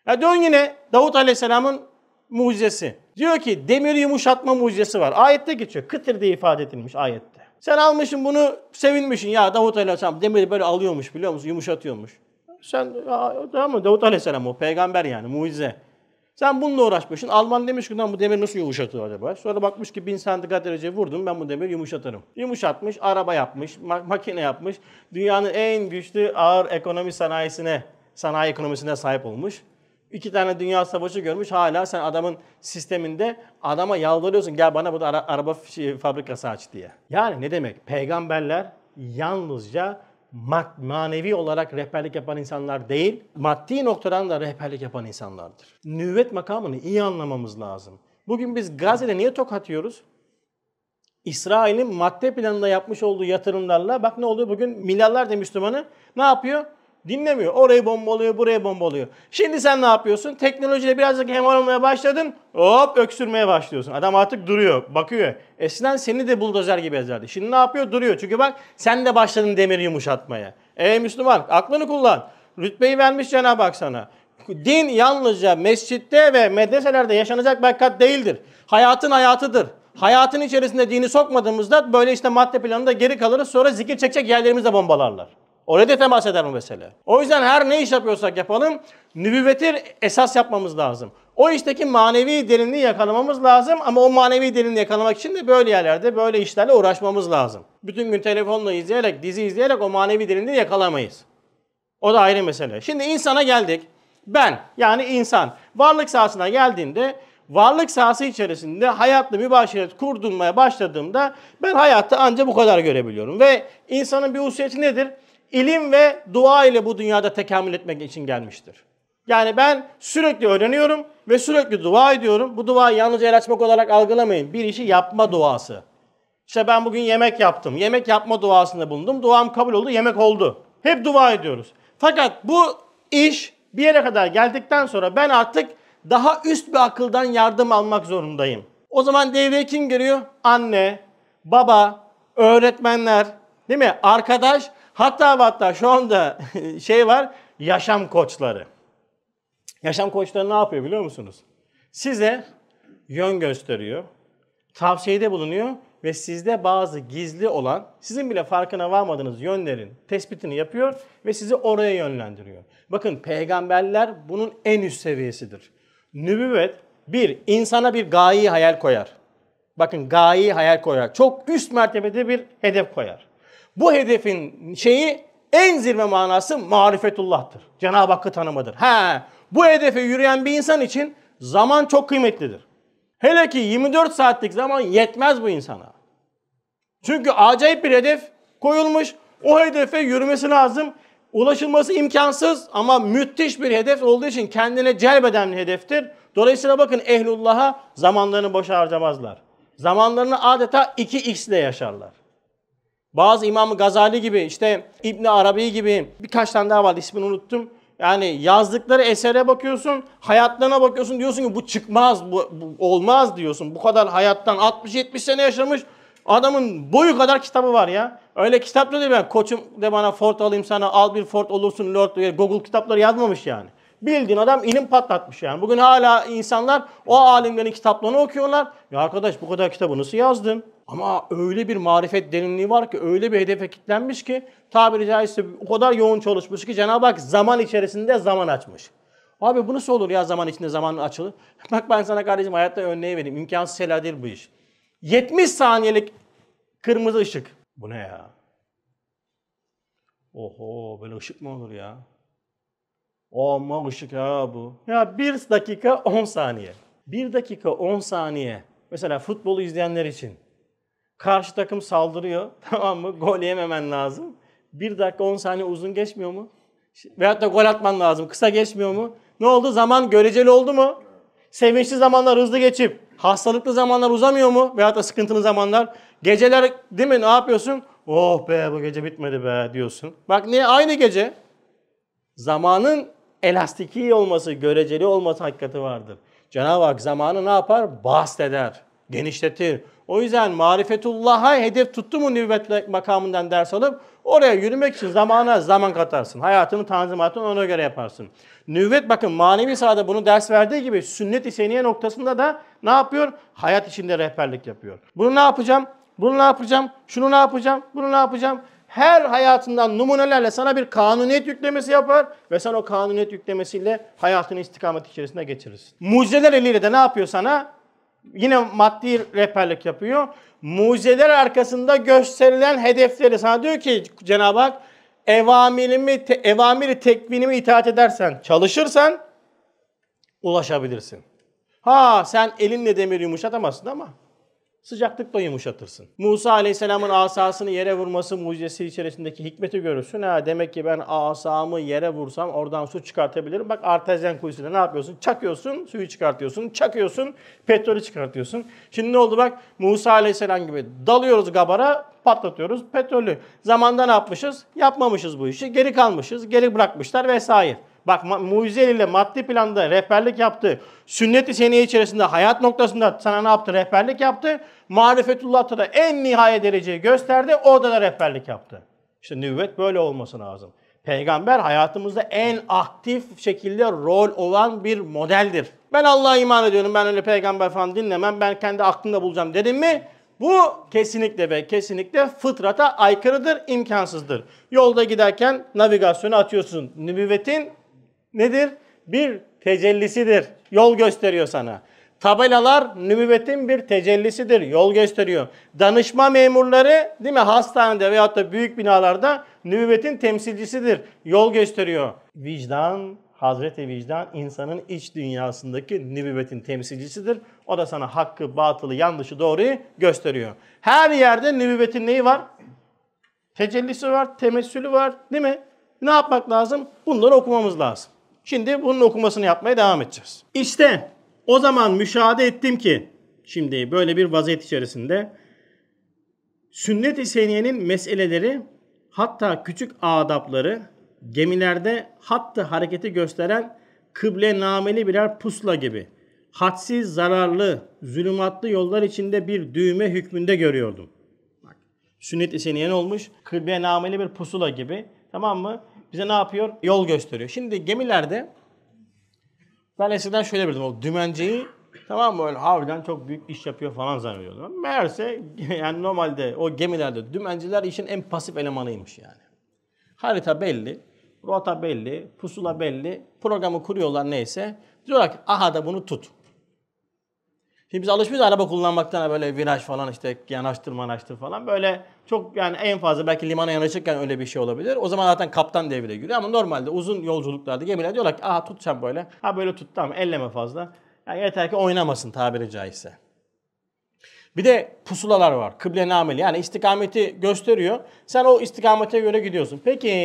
Ya dön yine Davut Aleyhisselam'ın mucizesi. Diyor ki demir yumuşatma mucizesi var. Ayette geçiyor. Kıtır diye ifade edilmiş ayette. Sen almışsın bunu sevinmişsin. Ya Davut Aleyhisselam demiri böyle alıyormuş biliyor musun? Yumuşatıyormuş. Sen tamam Davut Aleyhisselam o peygamber yani mucize. Sen bununla uğraşmışsın. Alman demiş ki bu demir nasıl yumuşatır acaba? Sonra bakmış ki 1000 santigrat derece vurdum ben bu demiri yumuşatırım. Yumuşatmış, araba yapmış, mak- makine yapmış. Dünyanın en güçlü ağır ekonomi sanayisine, sanayi ekonomisine sahip olmuş. İki tane dünya savaşı görmüş hala sen adamın sisteminde adama yalvarıyorsun gel bana bu ara, araba fabrikası aç diye. Yani ne demek? Peygamberler yalnızca mat, manevi olarak rehberlik yapan insanlar değil, maddi noktadan da rehberlik yapan insanlardır. Nüvvet makamını iyi anlamamız lazım. Bugün biz Gazze'de niye tokat yiyoruz? İsrail'in madde planında yapmış olduğu yatırımlarla bak ne oluyor bugün milyarlarca Müslümanı ne yapıyor? Dinlemiyor. Orayı bombalıyor, buraya bombalıyor. Şimdi sen ne yapıyorsun? Teknolojiyle birazcık hemhal olmaya başladın. Hop öksürmeye başlıyorsun. Adam artık duruyor, bakıyor. Eskiden seni de buldozer gibi ezerdi. Şimdi ne yapıyor? Duruyor. Çünkü bak sen de başladın demiri yumuşatmaya. Ey Müslüman aklını kullan. Rütbeyi vermiş Cenab-ı Hak sana. Din yalnızca mescitte ve medreselerde yaşanacak bakat değildir. Hayatın hayatıdır. Hayatın içerisinde dini sokmadığımızda böyle işte madde planında geri kalırız. Sonra zikir çekecek yerlerimizde bombalarlar. Oraya da temas eder bu mesele. O yüzden her ne iş yapıyorsak yapalım, nübüvveti esas yapmamız lazım. O işteki manevi derinliği yakalamamız lazım ama o manevi derinliği yakalamak için de böyle yerlerde, böyle işlerle uğraşmamız lazım. Bütün gün telefonla izleyerek, dizi izleyerek o manevi derinliği yakalamayız. O da ayrı mesele. Şimdi insana geldik. Ben yani insan varlık sahasına geldiğinde varlık sahası içerisinde hayatlı mübaşiret kurdurmaya başladığımda ben hayatta ancak bu kadar görebiliyorum. Ve insanın bir hususiyeti nedir? ilim ve dua ile bu dünyada tekamül etmek için gelmiştir. Yani ben sürekli öğreniyorum ve sürekli dua ediyorum. Bu duayı yalnızca el açmak olarak algılamayın. Bir işi yapma duası. İşte ben bugün yemek yaptım. Yemek yapma duasında bulundum. Duam kabul oldu, yemek oldu. Hep dua ediyoruz. Fakat bu iş bir yere kadar geldikten sonra ben artık daha üst bir akıldan yardım almak zorundayım. O zaman devreye kim giriyor? Anne, baba, öğretmenler, değil mi? Arkadaş Hatta hatta şu anda (laughs) şey var yaşam koçları. Yaşam koçları ne yapıyor biliyor musunuz? Size yön gösteriyor, tavsiyede bulunuyor ve sizde bazı gizli olan, sizin bile farkına varmadığınız yönlerin tespitini yapıyor ve sizi oraya yönlendiriyor. Bakın peygamberler bunun en üst seviyesidir. Nübüvvet bir, insana bir gayi hayal koyar. Bakın gayi hayal koyar. Çok üst mertebede bir hedef koyar. Bu hedefin şeyi en zirve manası marifetullah'tır. Cenab-ı Hakk'ı tanımadır. He, bu hedefe yürüyen bir insan için zaman çok kıymetlidir. Hele ki 24 saatlik zaman yetmez bu insana. Çünkü acayip bir hedef koyulmuş. O hedefe yürümesi lazım. Ulaşılması imkansız ama müthiş bir hedef olduğu için kendine celbeden bir hedeftir. Dolayısıyla bakın ehlullah'a zamanlarını boşa harcamazlar. Zamanlarını adeta 2x ile yaşarlar. Bazı İmam Gazali gibi işte İbn Arabi gibi birkaç tane daha vardı ismini unuttum. Yani yazdıkları esere bakıyorsun, hayatlarına bakıyorsun diyorsun ki bu çıkmaz, bu, bu olmaz diyorsun. Bu kadar hayattan 60-70 sene yaşamış adamın boyu kadar kitabı var ya. Öyle kitap da değil ben. Koçum de bana Ford alayım sana al bir Ford olursun Lord diye Google kitapları yazmamış yani. Bildiğin adam ilim patlatmış yani. Bugün hala insanlar o alimlerin kitaplarını okuyorlar. Ya arkadaş bu kadar kitabı nasıl yazdın? Ama öyle bir marifet derinliği var ki, öyle bir hedefe kilitlenmiş ki tabiri caizse o kadar yoğun çalışmış ki Cenab-ı Hak zaman içerisinde zaman açmış. Abi bu nasıl olur ya zaman içinde zaman açılır? (laughs) Bak ben sana kardeşim hayatta örneği vereyim. İmkansız şeyler değil bu iş. 70 saniyelik kırmızı ışık. Bu ne ya? Oho böyle ışık mı olur ya? Amma ışık ya bu. Ya 1 dakika 10 saniye. 1 dakika 10 saniye. Mesela futbolu izleyenler için Karşı takım saldırıyor. (laughs) Tamam mı? Gol yememen lazım. Bir dakika 10 saniye uzun geçmiyor mu? Veyahut da gol atman lazım. Kısa geçmiyor mu? Ne oldu? Zaman göreceli oldu mu? Sevinçli zamanlar hızlı geçip hastalıklı zamanlar uzamıyor mu? Veyahut da sıkıntılı zamanlar. Geceler değil mi? Ne yapıyorsun? Oh be bu gece bitmedi be diyorsun. Bak niye? Aynı gece. Zamanın elastiki olması, göreceli olması hakikati vardır. Cenab-ı Hak zamanı ne yapar? Bahseder, genişletir, o yüzden marifetullah'a hedef tuttu mu nübüvvet makamından ders alıp oraya yürümek için zamana zaman katarsın. Hayatını tanzimatını ona göre yaparsın. Nübüvvet bakın manevi sahada bunu ders verdiği gibi sünnet-i seniye noktasında da ne yapıyor? Hayat içinde rehberlik yapıyor. Bunu ne yapacağım? Bunu ne yapacağım? Şunu ne yapacağım? Bunu ne yapacağım? her hayatından numunelerle sana bir kanuniyet yüklemesi yapar ve sen o kanuniyet yüklemesiyle hayatını istikamet içerisinde geçirirsin. Mucizeler eliyle de ne yapıyor sana? yine maddi rehberlik yapıyor. Mucizeler arkasında gösterilen hedefleri sana diyor ki Cenab-ı Hak evamilimi, te, evamiri tekvinimi itaat edersen, çalışırsan ulaşabilirsin. Ha sen elinle demir yumuşatamazsın ama sıcaklıkla yumuşatırsın. Musa Aleyhisselam'ın asasını yere vurması mucizesi içerisindeki hikmeti görürsün. Ha demek ki ben asamı yere vursam oradan su çıkartabilirim. Bak artezyen kuyusunda ne yapıyorsun? Çakıyorsun, suyu çıkartıyorsun, çakıyorsun, petrolü çıkartıyorsun. Şimdi ne oldu bak? Musa Aleyhisselam gibi dalıyoruz gabara, patlatıyoruz petrolü. Zamanda ne yapmışız? Yapmamışız bu işi. Geri kalmışız, geri bırakmışlar vesaire. Bak Mucize ile maddi planda rehberlik yaptı. Sünnet-i seniye içerisinde hayat noktasında sana ne yaptı? Rehberlik yaptı. Marifetullah'ta da en nihayet dereceyi gösterdi. Orada da rehberlik yaptı. İşte Nüvvet böyle olması lazım. Peygamber hayatımızda en aktif şekilde rol olan bir modeldir. Ben Allah'a iman ediyorum, ben öyle peygamber falan dinlemem, ben kendi aklımda bulacağım dedim mi? Bu kesinlikle ve kesinlikle fıtrata aykırıdır, imkansızdır. Yolda giderken navigasyonu atıyorsun. Nübüvvetin nedir? Bir tecellisidir. Yol gösteriyor sana. Tabelalar nübüvvetin bir tecellisidir. Yol gösteriyor. Danışma memurları değil mi hastanede veyahut da büyük binalarda nübüvvetin temsilcisidir. Yol gösteriyor. Vicdan, Hazreti Vicdan insanın iç dünyasındaki nübüvvetin temsilcisidir. O da sana hakkı, batılı, yanlışı, doğruyu gösteriyor. Her yerde nübüvvetin neyi var? Tecellisi var, temessülü var değil mi? Ne yapmak lazım? Bunları okumamız lazım. Şimdi bunun okumasını yapmaya devam edeceğiz. İşte o zaman müşahede ettim ki şimdi böyle bir vaziyet içerisinde sünnet-i seniyenin meseleleri hatta küçük adapları gemilerde hattı hareketi gösteren kıble nameli birer pusla gibi hadsiz zararlı, zulümatlı yollar içinde bir düğme hükmünde görüyordum. Bak, sünnet-i seniye olmuş? Kıble nameli bir pusula gibi tamam mı? Bize ne yapıyor? Yol gösteriyor. Şimdi gemilerde ben eskiden şöyle bildim. O dümenceyi tamam mı öyle harbiden çok büyük iş yapıyor falan zannediyordum. Meğerse (laughs) yani normalde o gemilerde dümenciler işin en pasif elemanıymış yani. Harita belli, rota belli, pusula belli, programı kuruyorlar neyse. Diyorlar ki aha da bunu tut. Şimdi biz alışmışız araba kullanmaktan böyle viraj falan işte yanaştır manaştır falan. Böyle çok yani en fazla belki limana yanaşırken öyle bir şey olabilir. O zaman zaten kaptan devreye giriyor ama normalde uzun yolculuklarda gemiler diyorlar ki aha tut sen böyle. Ha böyle tut tamam elleme fazla. Yani yeter ki oynamasın tabiri caizse. Bir de pusulalar var. Kıble nameli yani istikameti gösteriyor. Sen o istikamete göre gidiyorsun. Peki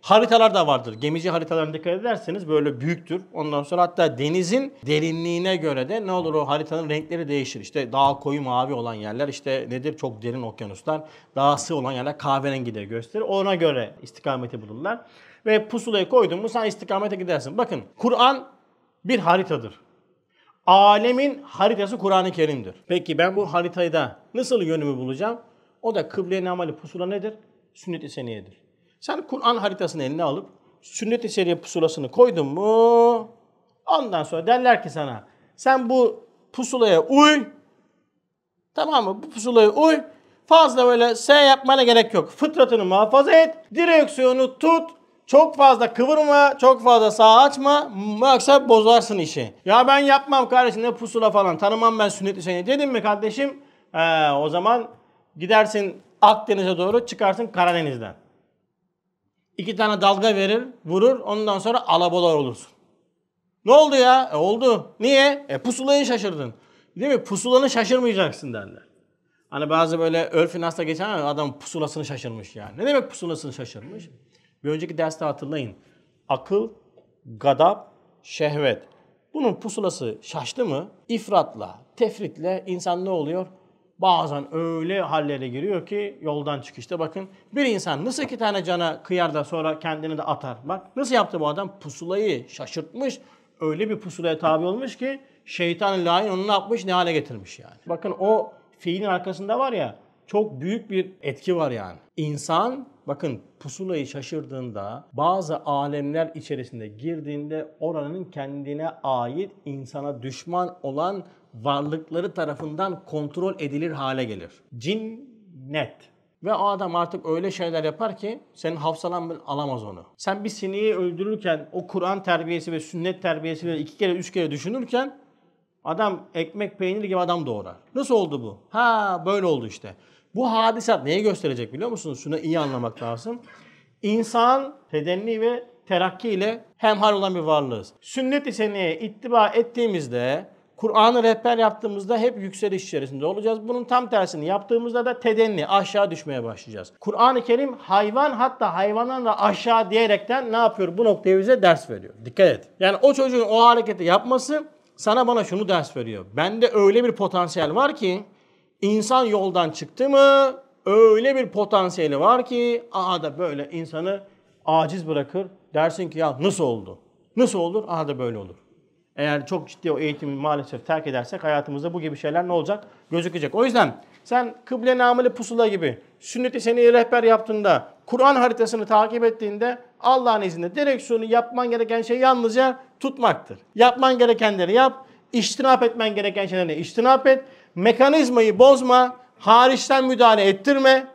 Haritalar da vardır. Gemici haritalarına dikkat ederseniz böyle büyüktür. Ondan sonra hatta denizin derinliğine göre de ne olur o haritanın renkleri değişir. İşte daha koyu mavi olan yerler işte nedir? Çok derin okyanuslar. Daha sığ olan yerler kahverengi de gösterir. Ona göre istikameti bulurlar. Ve pusulayı koydun mu sen istikamete gidersin. Bakın Kur'an bir haritadır. Alemin haritası Kur'an-ı Kerim'dir. Peki ben bu haritayı da nasıl yönümü bulacağım? O da kıble-i namali pusula nedir? Sünnet-i seniyedir. Sen Kur'an haritasını eline alıp sünnet-i seriye pusulasını koydun mu ondan sonra derler ki sana sen bu pusulaya uy tamam mı bu pusulaya uy fazla böyle S yapmana gerek yok. Fıtratını muhafaza et, direksiyonu tut, çok fazla kıvırma, çok fazla sağ açma. Yoksa bozarsın işi. Ya ben yapmam kardeşim ne pusula falan. Tanımam ben sünnet-i seni. Dedim mi kardeşim? Ee, o zaman gidersin Akdeniz'e doğru çıkarsın Karadeniz'den iki tane dalga verir, vurur. Ondan sonra alabolar olursun. Ne oldu ya? E oldu. Niye? E pusulayı şaşırdın. Değil mi? Pusulanı şaşırmayacaksın derler. Hani bazı böyle örfün hasta geçen adam pusulasını şaşırmış yani. Ne demek pusulasını şaşırmış? Bir önceki derste hatırlayın. Akıl, gadap, şehvet. Bunun pusulası şaştı mı İfratla, tefritle insan ne oluyor? bazen öyle hallere giriyor ki yoldan çıkışta bakın bir insan nasıl iki tane cana kıyar da sonra kendini de atar. Bak nasıl yaptı bu adam? Pusulayı şaşırtmış. Öyle bir pusulaya tabi olmuş ki şeytan lain onu ne yapmış ne hale getirmiş yani. Bakın o fiilin arkasında var ya çok büyük bir etki var yani. İnsan bakın pusulayı şaşırdığında bazı alemler içerisinde girdiğinde oranın kendine ait insana düşman olan varlıkları tarafından kontrol edilir hale gelir. Cinnet. Ve o adam artık öyle şeyler yapar ki senin hafsalan alamaz onu. Sen bir sineği öldürürken o Kur'an terbiyesi ve sünnet terbiyesi iki kere üç kere düşünürken adam ekmek peynir gibi adam doğurar. Nasıl oldu bu? Ha böyle oldu işte. Bu hadisat neyi gösterecek biliyor musunuz? Şunu iyi anlamak lazım. İnsan tedenni ve terakki ile hemhal olan bir varlığız. Sünnet-i seneye ittiba ettiğimizde Kur'an'ı rehber yaptığımızda hep yükseliş içerisinde olacağız. Bunun tam tersini yaptığımızda da tedenni aşağı düşmeye başlayacağız. Kur'an-ı Kerim hayvan hatta hayvandan da aşağı diyerekten ne yapıyor? Bu noktaya bize ders veriyor. Dikkat et. Yani o çocuğun o hareketi yapması sana bana şunu ders veriyor. Bende öyle bir potansiyel var ki insan yoldan çıktı mı öyle bir potansiyeli var ki aha da böyle insanı aciz bırakır. Dersin ki ya nasıl oldu? Nasıl olur? Aha da böyle olur. Eğer çok ciddi o eğitimi maalesef terk edersek hayatımızda bu gibi şeyler ne olacak? Gözükecek. O yüzden sen kıble namili pusula gibi sünneti seni rehber yaptığında, Kur'an haritasını takip ettiğinde Allah'ın izniyle direksiyonu yapman gereken şey yalnızca tutmaktır. Yapman gerekenleri yap, iştinap etmen gereken şeyleri iştinap et, mekanizmayı bozma, hariçten müdahale ettirme,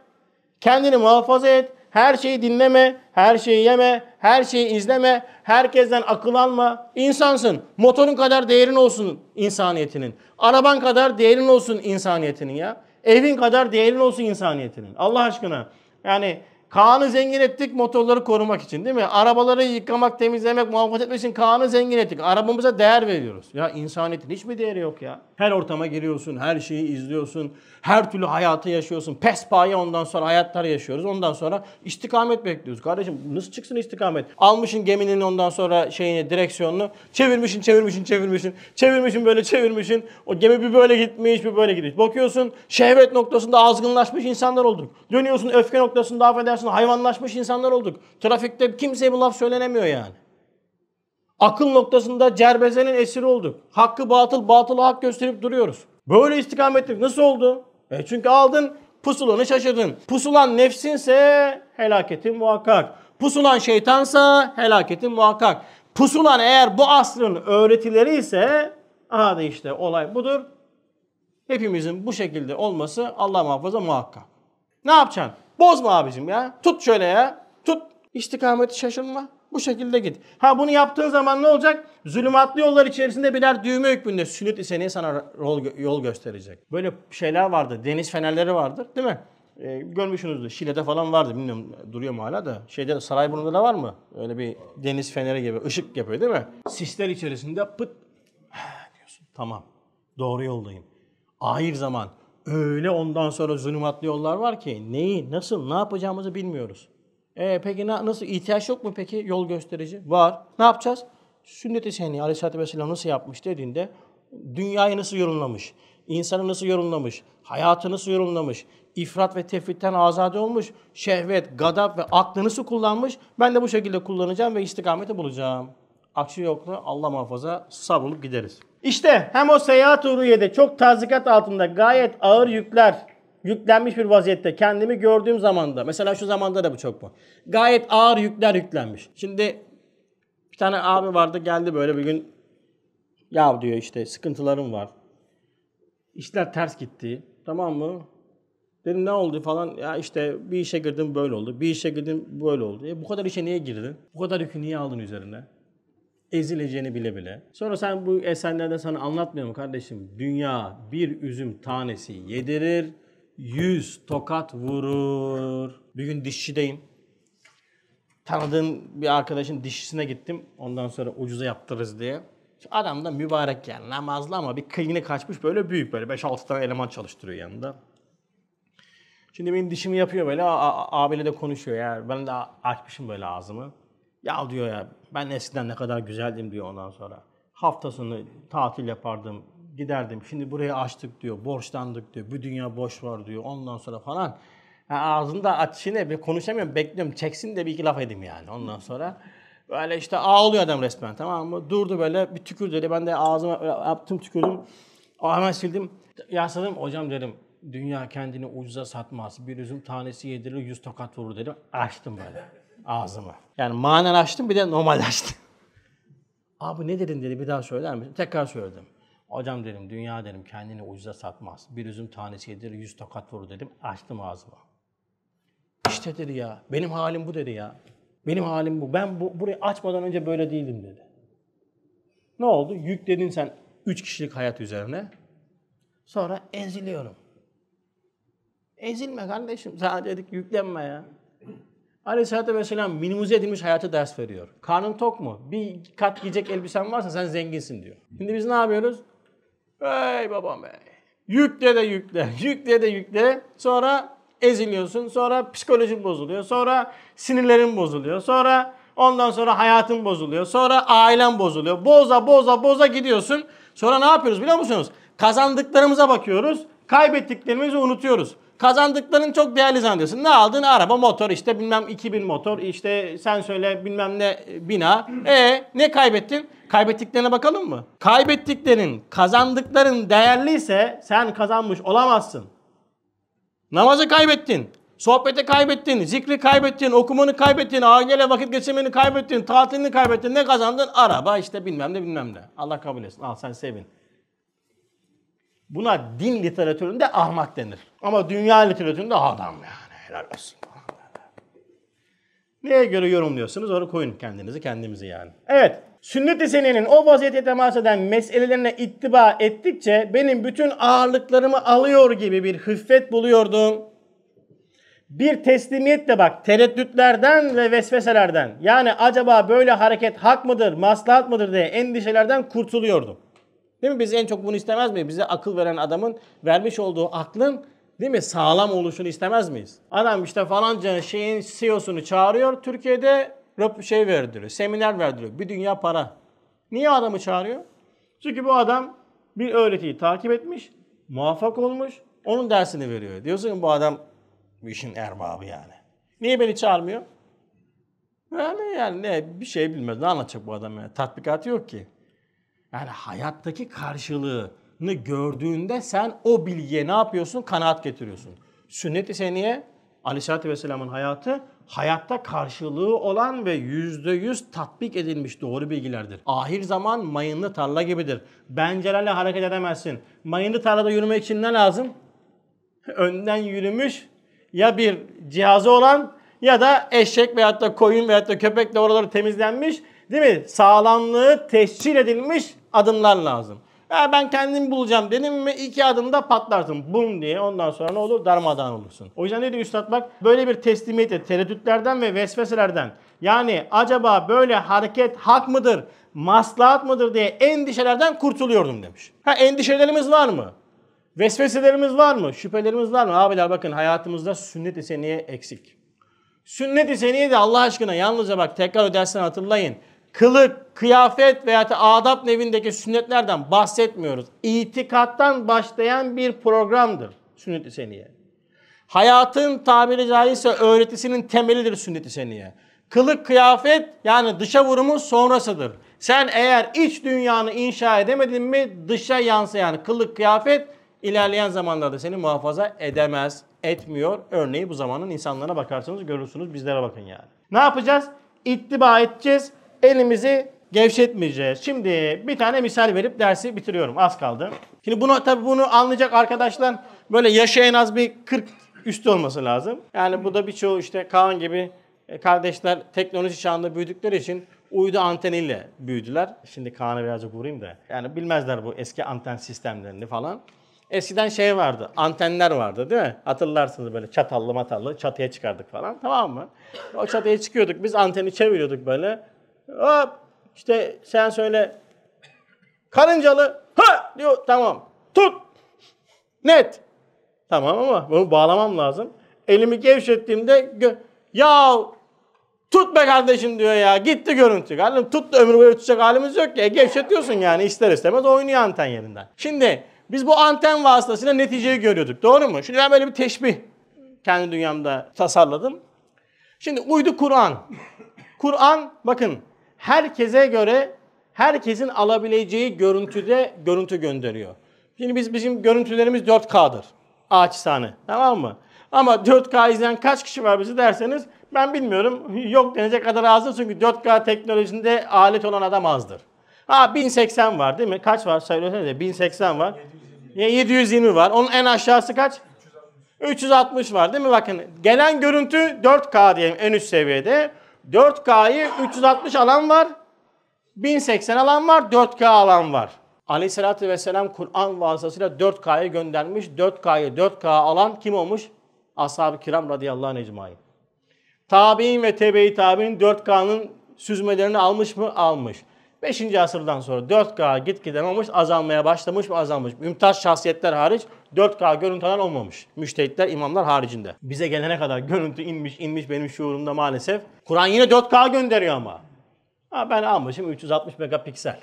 kendini muhafaza et, her şeyi dinleme, her şeyi yeme, her şeyi izleme, herkesten akıl alma. İnsansın. Motorun kadar değerin olsun insaniyetinin. Araban kadar değerin olsun insaniyetinin ya. Evin kadar değerin olsun insaniyetinin. Allah aşkına. Yani Kaan'ı zengin ettik motorları korumak için değil mi? Arabaları yıkamak, temizlemek, muhafaza etmek için Kaan'ı zengin ettik. Arabamıza değer veriyoruz. Ya insaniyetin hiç mi değeri yok ya? Her ortama giriyorsun, her şeyi izliyorsun, her türlü hayatı yaşıyorsun. Pespaye ondan sonra hayatlar yaşıyoruz. Ondan sonra istikamet bekliyoruz. Kardeşim nasıl çıksın istikamet? Almışın geminin ondan sonra şeyini, direksiyonunu. Çevirmişin, çevirmişin, çevirmişin. Çevirmişin böyle çevirmişin. O gemi bir böyle gitmiş, bir böyle gitmiş. Bakıyorsun şehvet noktasında azgınlaşmış insanlar olduk. Dönüyorsun öfke noktasında affedersin hayvanlaşmış insanlar olduk. Trafikte kimseye bu laf söylenemiyor yani. Akıl noktasında cerbezenin esiri olduk. Hakkı batıl, batılı hak gösterip duruyoruz. Böyle istikametlik nasıl oldu? E çünkü aldın pusulanı şaşırdın. Pusulan nefsinse helaketin muhakkak. Pusulan şeytansa helaketin muhakkak. Pusulan eğer bu asrın öğretileri ise aha da işte olay budur. Hepimizin bu şekilde olması Allah muhafaza muhakkak. Ne yapacaksın? Bozma abicim ya. Tut şöyle ya. Tut. İstikameti şaşırma. Bu şekilde git. Ha bunu yaptığın zaman ne olacak? Zulümatlı yollar içerisinde birer düğme hükmünde sünnet iseni sana rol, yol gösterecek. Böyle şeyler vardı. Deniz fenerleri vardır değil mi? E, görmüşsünüzdür. Şile'de falan vardı. Bilmiyorum duruyor mu hala da. Şeyde Sarayburnu'da da var mı? Öyle bir deniz feneri gibi ışık yapıyor değil mi? Sisler içerisinde pıt diyorsun. Tamam. Doğru yoldayım. Ahir zaman. Öyle ondan sonra zulümatlı yollar var ki neyi, nasıl, ne yapacağımızı bilmiyoruz. E, peki na, nasıl ihtiyaç yok mu peki yol gösterici? Var. Ne yapacağız? Sünnet-i Seni Aleyhisselatü Vesselam nasıl yapmış dediğinde dünyayı nasıl yorumlamış, insanı nasıl yorumlamış, hayatı nasıl yorumlamış, ifrat ve tefritten azade olmuş, şehvet, gadap ve aklını nasıl kullanmış, ben de bu şekilde kullanacağım ve istikameti bulacağım. Aksi yoklu Allah muhafaza savrulup gideriz. İşte hem o seyahat uruyede çok tazikat altında gayet ağır yükler yüklenmiş bir vaziyette kendimi gördüğüm zaman da mesela şu zamanda da bu çok bu. Gayet ağır yükler yüklenmiş. Şimdi bir tane abi vardı geldi böyle bir gün ya diyor işte sıkıntılarım var. İşler ters gitti. Tamam mı? Dedim ne oldu falan. Ya işte bir işe girdim böyle oldu. Bir işe girdim böyle oldu. E bu kadar işe niye girdin? Bu kadar yükü niye aldın üzerine? Ezileceğini bile bile. Sonra sen bu esenlerde sana anlatmıyor mu kardeşim? Dünya bir üzüm tanesi yedirir 100 tokat vurur. Bir gün dişçideyim. Tanıdığım bir arkadaşın dişçisine gittim. Ondan sonra ucuza yaptırırız diye. adam da mübarek yani namazlı ama bir kıyını kaçmış böyle büyük böyle 5-6 tane eleman çalıştırıyor yanında. Şimdi benim dişimi yapıyor böyle abiyle de konuşuyor ya. Ben de açmışım böyle ağzımı. Ya diyor ya ben eskiden ne kadar güzeldim diyor ondan sonra. Hafta sonu tatil yapardım giderdim. Şimdi burayı açtık diyor, borçlandık diyor, bu dünya boş var diyor, ondan sonra falan. Yani ağzında açını bir konuşamıyorum, bekliyorum. Çeksin de bir iki laf edeyim yani ondan sonra. Böyle işte ağlıyor adam resmen tamam mı? Durdu böyle bir tükürdü dedi. Ben de ağzıma yaptım tükürdüm. O hemen sildim. Yasladım hocam dedim dünya kendini ucuza satmaz. Bir üzüm tanesi yedirir yüz tokat vurur dedim. Açtım böyle ağzımı. Yani manen açtım bir de normal açtım. (laughs) Abi ne dedin dedi bir daha söyler misin? Tekrar söyledim. Hocam dedim dünya dedim kendini ucuza satmaz. Bir üzüm tanesi yedir, yüz tokat vurur dedim. Açtım ağzımı. İşte dedi ya, benim halim bu dedi ya. Benim halim bu. Ben bu, burayı açmadan önce böyle değildim dedi. Ne oldu? Yükledin sen üç kişilik hayat üzerine. Sonra eziliyorum. Ezilme kardeşim. Sana dedik yüklenme ya. Aleyhisselatü Vesselam minimize edilmiş hayatı ders veriyor. Karnın tok mu? Bir kat giyecek elbisen varsa sen zenginsin diyor. Şimdi biz ne yapıyoruz? Ey babam ey. Yükle de yükle, (laughs) yükle de yükle. Sonra eziliyorsun, sonra psikolojin bozuluyor, sonra sinirlerin bozuluyor, sonra ondan sonra hayatın bozuluyor, sonra ailen bozuluyor. Boza boza boza gidiyorsun. Sonra ne yapıyoruz biliyor musunuz? Kazandıklarımıza bakıyoruz, kaybettiklerimizi unutuyoruz. Kazandıkların çok değerli zannediyorsun. Ne aldın? Araba, motor işte bilmem 2000 motor işte sen söyle bilmem ne e, bina. E ne kaybettin? Kaybettiklerine bakalım mı? Kaybettiklerin, kazandıkların değerliyse sen kazanmış olamazsın. Namazı kaybettin. Sohbeti kaybettin, zikri kaybettin, okumanı kaybettin, aileyle vakit geçirmeni kaybettin, tatilini kaybettin. Ne kazandın? Araba işte bilmem ne bilmem ne. Allah kabul etsin. Al sen sevin. Buna din literatüründe ahmak denir. Ama dünya literatüründe adam yani helal olsun. Neye göre yorumluyorsunuz? Oraya koyun kendinizi, kendimizi yani. Evet, sünnet-i senenin o vaziyete temas eden meselelerine ittiba ettikçe benim bütün ağırlıklarımı alıyor gibi bir hüffet buluyordum. Bir teslimiyetle bak tereddütlerden ve vesveselerden yani acaba böyle hareket hak mıdır, maslahat mıdır diye endişelerden kurtuluyordum. Değil mi? Biz en çok bunu istemez miyiz? Bize akıl veren adamın vermiş olduğu aklın Değil mi? Sağlam oluşunu istemez miyiz? Adam işte falanca şeyin CEO'sunu çağırıyor. Türkiye'de şey verdiriyor, seminer verdiriyor. Bir dünya para. Niye adamı çağırıyor? Çünkü bu adam bir öğretiyi takip etmiş, muvaffak olmuş, onun dersini veriyor. Diyorsun ki bu adam bu işin erbabı yani. Niye beni çağırmıyor? Yani, yani ne bir şey bilmez. Ne anlatacak bu adam yani? Tatbikatı yok ki. Yani hayattaki karşılığı, gördüğünde sen o bilgiye ne yapıyorsun? Kanaat getiriyorsun. Sünnet-i Seniye Aleyhisselatü Vesselam'ın hayatı hayatta karşılığı olan ve yüzde yüz tatbik edilmiş doğru bilgilerdir. Ahir zaman mayınlı tarla gibidir. Bencelerle hareket edemezsin. Mayınlı tarlada yürümek için ne lazım? Önden yürümüş ya bir cihazı olan ya da eşek veyahut da koyun veyahut da köpekle oraları temizlenmiş değil mi? Sağlamlığı tescil edilmiş adımlar lazım. Ha ben kendim bulacağım dedim mi iki adımda patlarsın. Bum diye ondan sonra ne olur? Darmadan olursun. O yüzden ne diyor üstad bak? Böyle bir teslimiyete tereddütlerden ve vesveselerden yani acaba böyle hareket hak mıdır? Maslahat mıdır diye endişelerden kurtuluyordum demiş. Ha endişelerimiz var mı? Vesveselerimiz var mı? Şüphelerimiz var mı? Abiler bakın hayatımızda sünnet-i seniye eksik. Sünnet-i seniye de Allah aşkına yalnızca bak tekrar ödersen hatırlayın kılık, kıyafet veya adab nevindeki sünnetlerden bahsetmiyoruz. İtikattan başlayan bir programdır sünnet-i seniye. Hayatın tabiri caizse öğretisinin temelidir sünnet-i seniye. Kılık kıyafet yani dışa vurumu sonrasıdır. Sen eğer iç dünyanı inşa edemedin mi dışa yansıyan kılık kıyafet ilerleyen zamanlarda seni muhafaza edemez, etmiyor. Örneği bu zamanın insanlarına bakarsanız görürsünüz bizlere bakın yani. Ne yapacağız? İttiba edeceğiz elimizi gevşetmeyeceğiz. Şimdi bir tane misal verip dersi bitiriyorum. Az kaldı. Şimdi bunu tabii bunu anlayacak arkadaşlar böyle yaşı en az bir 40 üstü olması lazım. Yani bu da birçoğu işte Kaan gibi e, kardeşler teknoloji çağında büyüdükleri için uydu anteniyle büyüdüler. Şimdi Kaan'a birazcık vurayım da. Yani bilmezler bu eski anten sistemlerini falan. Eskiden şey vardı, antenler vardı değil mi? Hatırlarsınız böyle çatallı matallı çatıya çıkardık falan tamam mı? O çatıya çıkıyorduk biz anteni çeviriyorduk böyle. Hop işte sen söyle. Karıncalı. Ha diyor tamam. Tut. Net. Tamam ama bunu bağlamam lazım. Elimi gevşettiğimde ya tut be kardeşim diyor ya. Gitti görüntü. Halim tut da ömür boyu tutacak halimiz yok ya. E, gevşetiyorsun yani ister istemez oynuyor anten yerinden. Şimdi biz bu anten vasıtasıyla neticeyi görüyorduk. Doğru mu? Şimdi ben böyle bir teşbih kendi dünyamda tasarladım. Şimdi uydu Kur'an. Kur'an bakın herkese göre herkesin alabileceği görüntüde görüntü gönderiyor. Şimdi biz bizim görüntülerimiz 4K'dır. Ağaçsane. Tamam mı? Ama 4K izleyen kaç kişi var bizi derseniz ben bilmiyorum. (laughs) Yok denecek kadar azdır çünkü 4K teknolojisinde alet olan adam azdır. Ha 1080 var değil mi? Kaç var söylesene de 1080 var. 720. 720 var. Onun en aşağısı kaç? 360. 360 var değil mi? Bakın gelen görüntü 4K diyelim en üst seviyede. 4K'yı 360 alan var. 1080 alan var. 4K alan var. Aleyhissalatü vesselam Kur'an vasıtasıyla 4K'ya göndermiş. 4K'yı 4K alan kim olmuş? Ashab-ı kiram radıyallahu anh ecmain. Tabi'in ve tebe-i tabi'in 4K'nın süzmelerini almış mı? Almış. 5. asırdan sonra 4K gitgide olmuş, azalmaya başlamış mı azalmış. Mümtaz şahsiyetler hariç 4K görüntüler olmamış. Müştehitler, imamlar haricinde. Bize gelene kadar görüntü inmiş, inmiş benim şuurumda maalesef. Kur'an yine 4K gönderiyor ama. Ha ben almışım 360 megapiksel.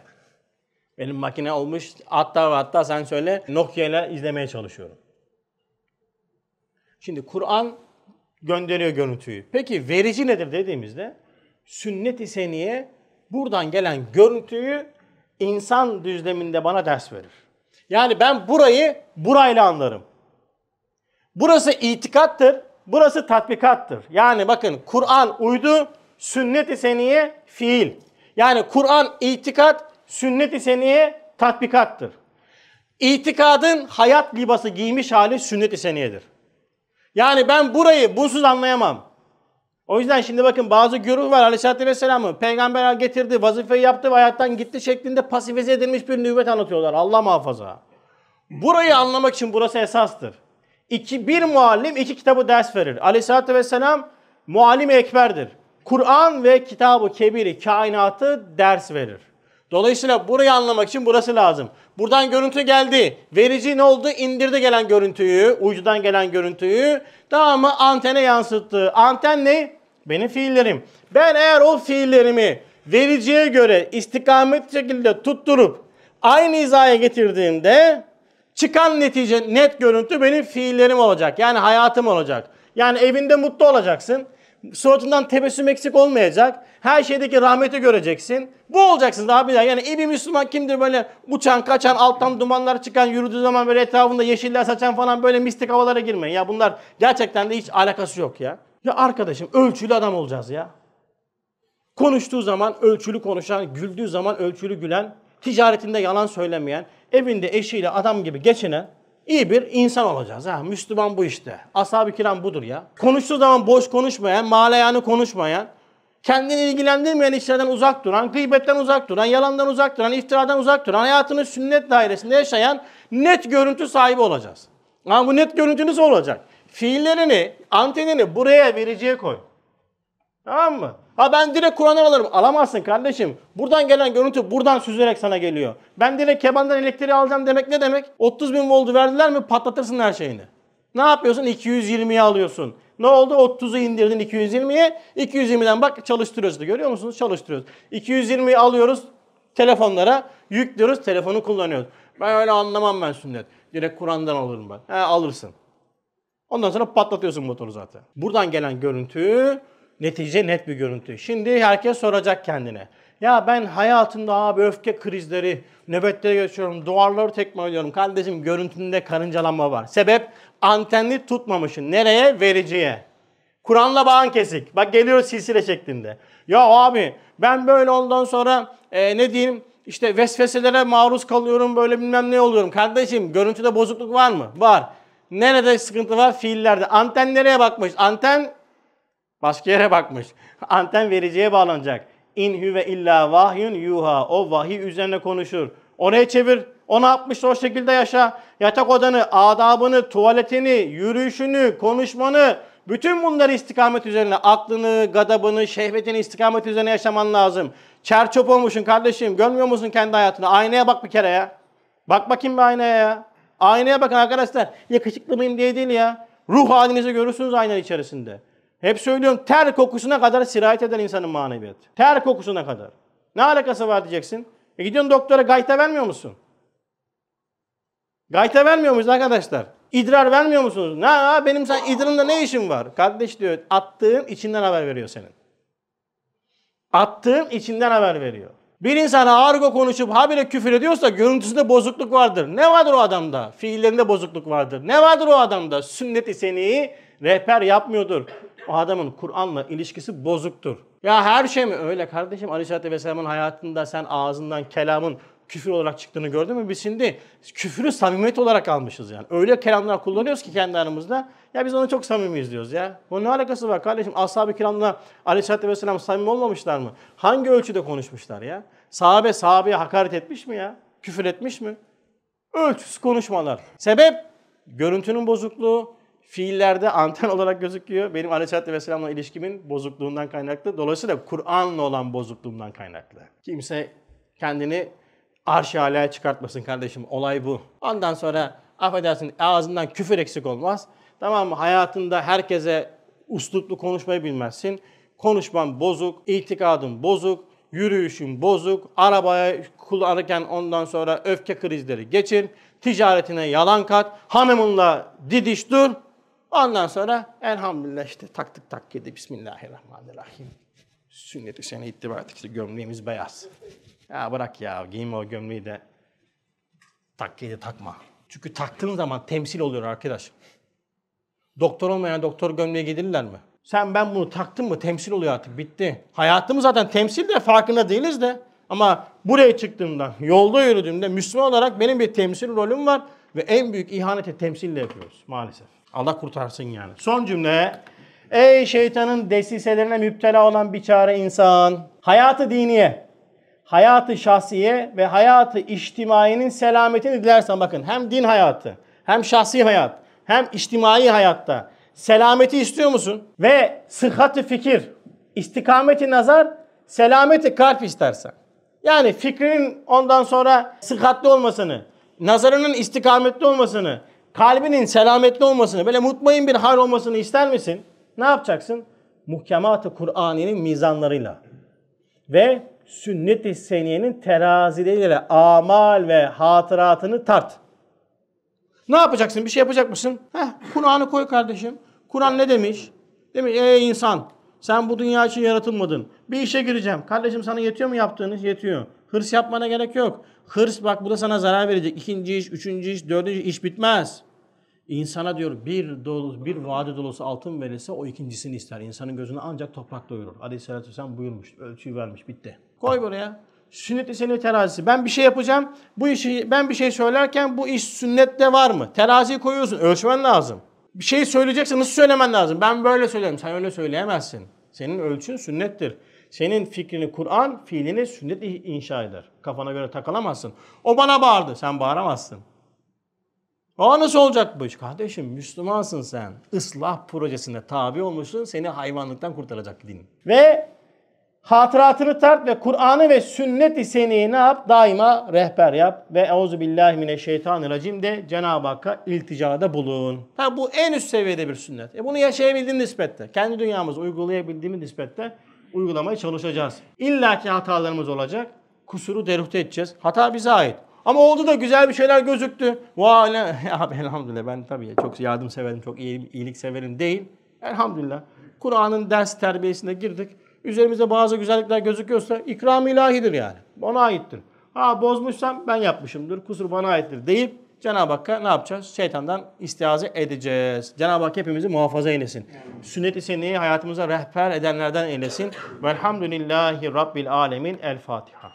Benim makine olmuş hatta hatta sen söyle Nokia ile izlemeye çalışıyorum. Şimdi Kur'an gönderiyor görüntüyü. Peki verici nedir dediğimizde sünnet-i seniye buradan gelen görüntüyü insan düzleminde bana ders verir. Yani ben burayı burayla anlarım. Burası itikattır, burası tatbikattır. Yani bakın Kur'an uydu, sünnet-i seniye fiil. Yani Kur'an itikat, sünnet-i seniye tatbikattır. İtikadın hayat libası giymiş hali sünnet-i seniyedir. Yani ben burayı bunsuz anlayamam. O yüzden şimdi bakın bazı güruh var Aleyhisselatü Vesselam'ı peygamber getirdi, vazifeyi yaptı ve hayattan gitti şeklinde pasifize edilmiş bir nübüvvet anlatıyorlar. Allah muhafaza. Burayı anlamak için burası esastır. İki, bir muallim iki kitabı ders verir. Aleyhisselatü Vesselam muallim ekberdir. Kur'an ve kitabı kebiri, kainatı ders verir. Dolayısıyla burayı anlamak için burası lazım. Buradan görüntü geldi. Verici ne oldu? İndirdi gelen görüntüyü, uydudan gelen görüntüyü. Tamam mı? Antene yansıttı. Anten ne? Benim fiillerim. Ben eğer o fiillerimi vericiye göre istikamet şekilde tutturup aynı hizaya getirdiğimde çıkan netice net görüntü benim fiillerim olacak. Yani hayatım olacak. Yani evinde mutlu olacaksın. Suratından tebessüm eksik olmayacak. Her şeydeki rahmeti göreceksin. Bu olacaksın abiler. Yani iyi bir Müslüman kimdir böyle uçan kaçan alttan dumanlar çıkan yürüdüğü zaman böyle etrafında yeşiller saçan falan böyle mistik havalara girmeyin. Ya bunlar gerçekten de hiç alakası yok ya. Ya arkadaşım ölçülü adam olacağız ya. Konuştuğu zaman ölçülü konuşan, güldüğü zaman ölçülü gülen, ticaretinde yalan söylemeyen, evinde eşiyle adam gibi geçinen iyi bir insan olacağız. Ha, Müslüman bu işte. Ashab-ı kiram budur ya. Konuştuğu zaman boş konuşmayan, maleyanı konuşmayan, kendini ilgilendirmeyen işlerden uzak duran, gıybetten uzak duran, yalandan uzak duran, iftiradan uzak duran, hayatını sünnet dairesinde yaşayan net görüntü sahibi olacağız. Ama bu net görüntü nasıl olacak? fiillerini, antenini buraya vericiye koy. Tamam mı? Ha ben direkt Kur'an'dan alırım. Alamazsın kardeşim. Buradan gelen görüntü buradan süzülerek sana geliyor. Ben direkt kebandan elektriği alacağım demek ne demek? 30 bin voltu verdiler mi patlatırsın her şeyini. Ne yapıyorsun? 220'ye alıyorsun. Ne oldu? 30'u indirdin 220'ye. 220'den bak çalıştırıyoruz. Görüyor musunuz? Çalıştırıyoruz. 220'yi alıyoruz telefonlara. Yüklüyoruz. Telefonu kullanıyoruz. Ben öyle anlamam ben sünnet. Direkt Kur'an'dan alırım ben. He alırsın. Ondan sonra patlatıyorsun motoru zaten. Buradan gelen görüntü netice net bir görüntü. Şimdi herkes soracak kendine. Ya ben hayatımda abi öfke krizleri, nöbetlere geçiyorum, duvarları tekmeliyorum. Kardeşim görüntünde karıncalanma var. Sebep antenli tutmamışsın. Nereye? Vericiye. Kur'an'la bağın kesik. Bak geliyor silsile şeklinde. Ya abi ben böyle ondan sonra e, ne diyeyim işte vesveselere maruz kalıyorum böyle bilmem ne oluyorum. Kardeşim görüntüde bozukluk var mı? Var. Nerede sıkıntı var? Fiillerde. Anten nereye bakmış? Anten başka yere bakmış. (laughs) Anten vereceğe bağlanacak. İn hüve illa vahyun yuha. O vahiy üzerine konuşur. Oraya çevir. O ne yapmışsa o şekilde yaşa. Yatak odanı, adabını, tuvaletini, yürüyüşünü, konuşmanı, bütün bunları istikamet üzerine, aklını, gadabını, şehvetini istikamet üzerine yaşaman lazım. Çerçöp olmuşsun kardeşim, görmüyor musun kendi hayatını? Aynaya bak bir kere ya. Bak bakayım bir aynaya ya. Aynaya bakın arkadaşlar. Yakışıklı mıyım diye değil ya. Ruh halinizi görürsünüz ayna içerisinde. Hep söylüyorum ter kokusuna kadar sirayet eden insanın maneviyat. Ter kokusuna kadar. Ne alakası var diyeceksin. E gidiyorsun doktora gayta vermiyor musun? Gayta vermiyor muyuz arkadaşlar? İdrar vermiyor musunuz? Ne benim sen idrarımda ne işim var? Kardeş diyor attığın içinden haber veriyor senin. Attığın içinden haber veriyor. Bir insana argo konuşup habire küfür ediyorsa görüntüsünde bozukluk vardır. Ne vardır o adamda? Fiillerinde bozukluk vardır. Ne vardır o adamda? Sünnet-i seniyi rehber yapmıyordur. O adamın Kur'an'la ilişkisi bozuktur. Ya her şey mi? Öyle kardeşim Aleyhisselatü Vesselam'ın hayatında sen ağzından kelamın küfür olarak çıktığını gördün mü? biz şimdi küfürü samimiyet olarak almışız yani. Öyle kelamlar kullanıyoruz ki kendi aramızda. Ya biz onu çok samimiyiz diyoruz ya. Bu ne alakası var kardeşim? Ashab-ı kiramla aleyhissalatü vesselam samimi olmamışlar mı? Hangi ölçüde konuşmuşlar ya? Sahabe sahabeye hakaret etmiş mi ya? Küfür etmiş mi? Ölçüsüz konuşmalar. Sebep görüntünün bozukluğu, fiillerde anten (laughs) olarak gözüküyor. Benim Aleyhisselatü Vesselam'la ilişkimin bozukluğundan kaynaklı. Dolayısıyla Kur'an'la olan bozukluğumdan kaynaklı. Kimse kendini arşı alaya çıkartmasın kardeşim. Olay bu. Ondan sonra affedersin ağzından küfür eksik olmaz. Tamam mı? Hayatında herkese usluplu konuşmayı bilmezsin. Konuşman bozuk, itikadın bozuk, yürüyüşün bozuk, arabaya kullanırken ondan sonra öfke krizleri geçir, ticaretine yalan kat, hanımınla didiş dur. Ondan sonra elhamdülillah işte tak tık tak yedi. Bismillahirrahmanirrahim. Sünneti i sene ittiba ettik. İşte gömleğimiz beyaz. Ya bırak ya giyme o gömleği de takkeyi de takma. Çünkü taktığın zaman temsil oluyor arkadaş. Doktor olmayan doktor gömleği giydirirler mi? Sen ben bunu taktım mı temsil oluyor artık bitti. Hayatımız zaten temsil de farkında değiliz de. Ama buraya çıktığımda, yolda yürüdüğümde Müslüman olarak benim bir temsil rolüm var. Ve en büyük ihaneti temsille yapıyoruz maalesef. Allah kurtarsın yani. Son cümle. Ey şeytanın desiselerine müptela olan bir çare insan. Hayatı diniye, hayatı şahsiye ve hayatı içtimainin selametini dilersen bakın hem din hayatı hem şahsi hayat hem içtimai hayatta selameti istiyor musun? Ve sıhhati fikir, istikameti nazar, selameti kalp istersen. Yani fikrin ondan sonra sıhhatli olmasını, nazarının istikametli olmasını, kalbinin selametli olmasını, böyle mutmain bir hal olmasını ister misin? Ne yapacaksın? muhkemat Kur'an'ın mizanlarıyla ve sünnet-i seniyenin terazileriyle amal ve hatıratını tart. Ne yapacaksın? Bir şey yapacak mısın? Heh, Kur'an'ı koy kardeşim. Kur'an ne demiş? Demiş ey insan sen bu dünya için yaratılmadın. Bir işe gireceğim. Kardeşim sana yetiyor mu yaptığınız? Yetiyor. Hırs yapmana gerek yok. Hırs bak bu da sana zarar verecek. İkinci iş, üçüncü iş, dördüncü iş bitmez. İnsana diyor bir dolu, bir vade dolusu altın verirse o ikincisini ister. İnsanın gözünü ancak toprak doyurur. Aleyhisselatü Vesselam buyurmuş, ölçüyü vermiş, bitti. Koy buraya. Sünnet seni terazisi. Ben bir şey yapacağım. Bu işi ben bir şey söylerken bu iş sünnette var mı? Teraziyi koyuyorsun. Ölçmen lazım. Bir şey söyleyeceksen nasıl söylemen lazım? Ben böyle söylüyorum. Sen öyle söyleyemezsin. Senin ölçün sünnettir. Senin fikrini Kur'an, fiilini sünnet inşa eder. Kafana göre takılamazsın. O bana bağırdı. Sen bağıramazsın. O nasıl olacak bu iş? Kardeşim Müslümansın sen. Islah projesine tabi olmuşsun. Seni hayvanlıktan kurtaracak din. Ve Hatıratını tart ve Kur'an'ı ve sünnet-i seneyi ne yap? Daima rehber yap. Ve euzubillahimineşşeytanirracim de Cenab-ı Hakk'a ilticada bulun. Ha bu en üst seviyede bir sünnet. E bunu yaşayabildiğin nispette, kendi dünyamızı uygulayabildiğimiz nispette uygulamaya çalışacağız. İlla ki hatalarımız olacak. Kusuru deruhte edeceğiz. Hata bize ait. Ama oldu da güzel bir şeyler gözüktü. Vay ne? (laughs) Abi elhamdülillah ben tabii çok yardım severim, çok iyilik severim değil. Elhamdülillah. Kur'an'ın ders terbiyesine girdik. Üzerimize bazı güzellikler gözüküyorsa ikram ilahidir yani. Ona aittir. Ha bozmuşsam ben yapmışımdır. Kusur bana aittir deyip Cenab-ı Hakk'a ne yapacağız? Şeytandan istiaze edeceğiz. Cenab-ı Hak hepimizi muhafaza eylesin. Sünnet-i seniyi hayatımıza rehber edenlerden eylesin. Velhamdülillahi Rabbil alemin. El Fatiha.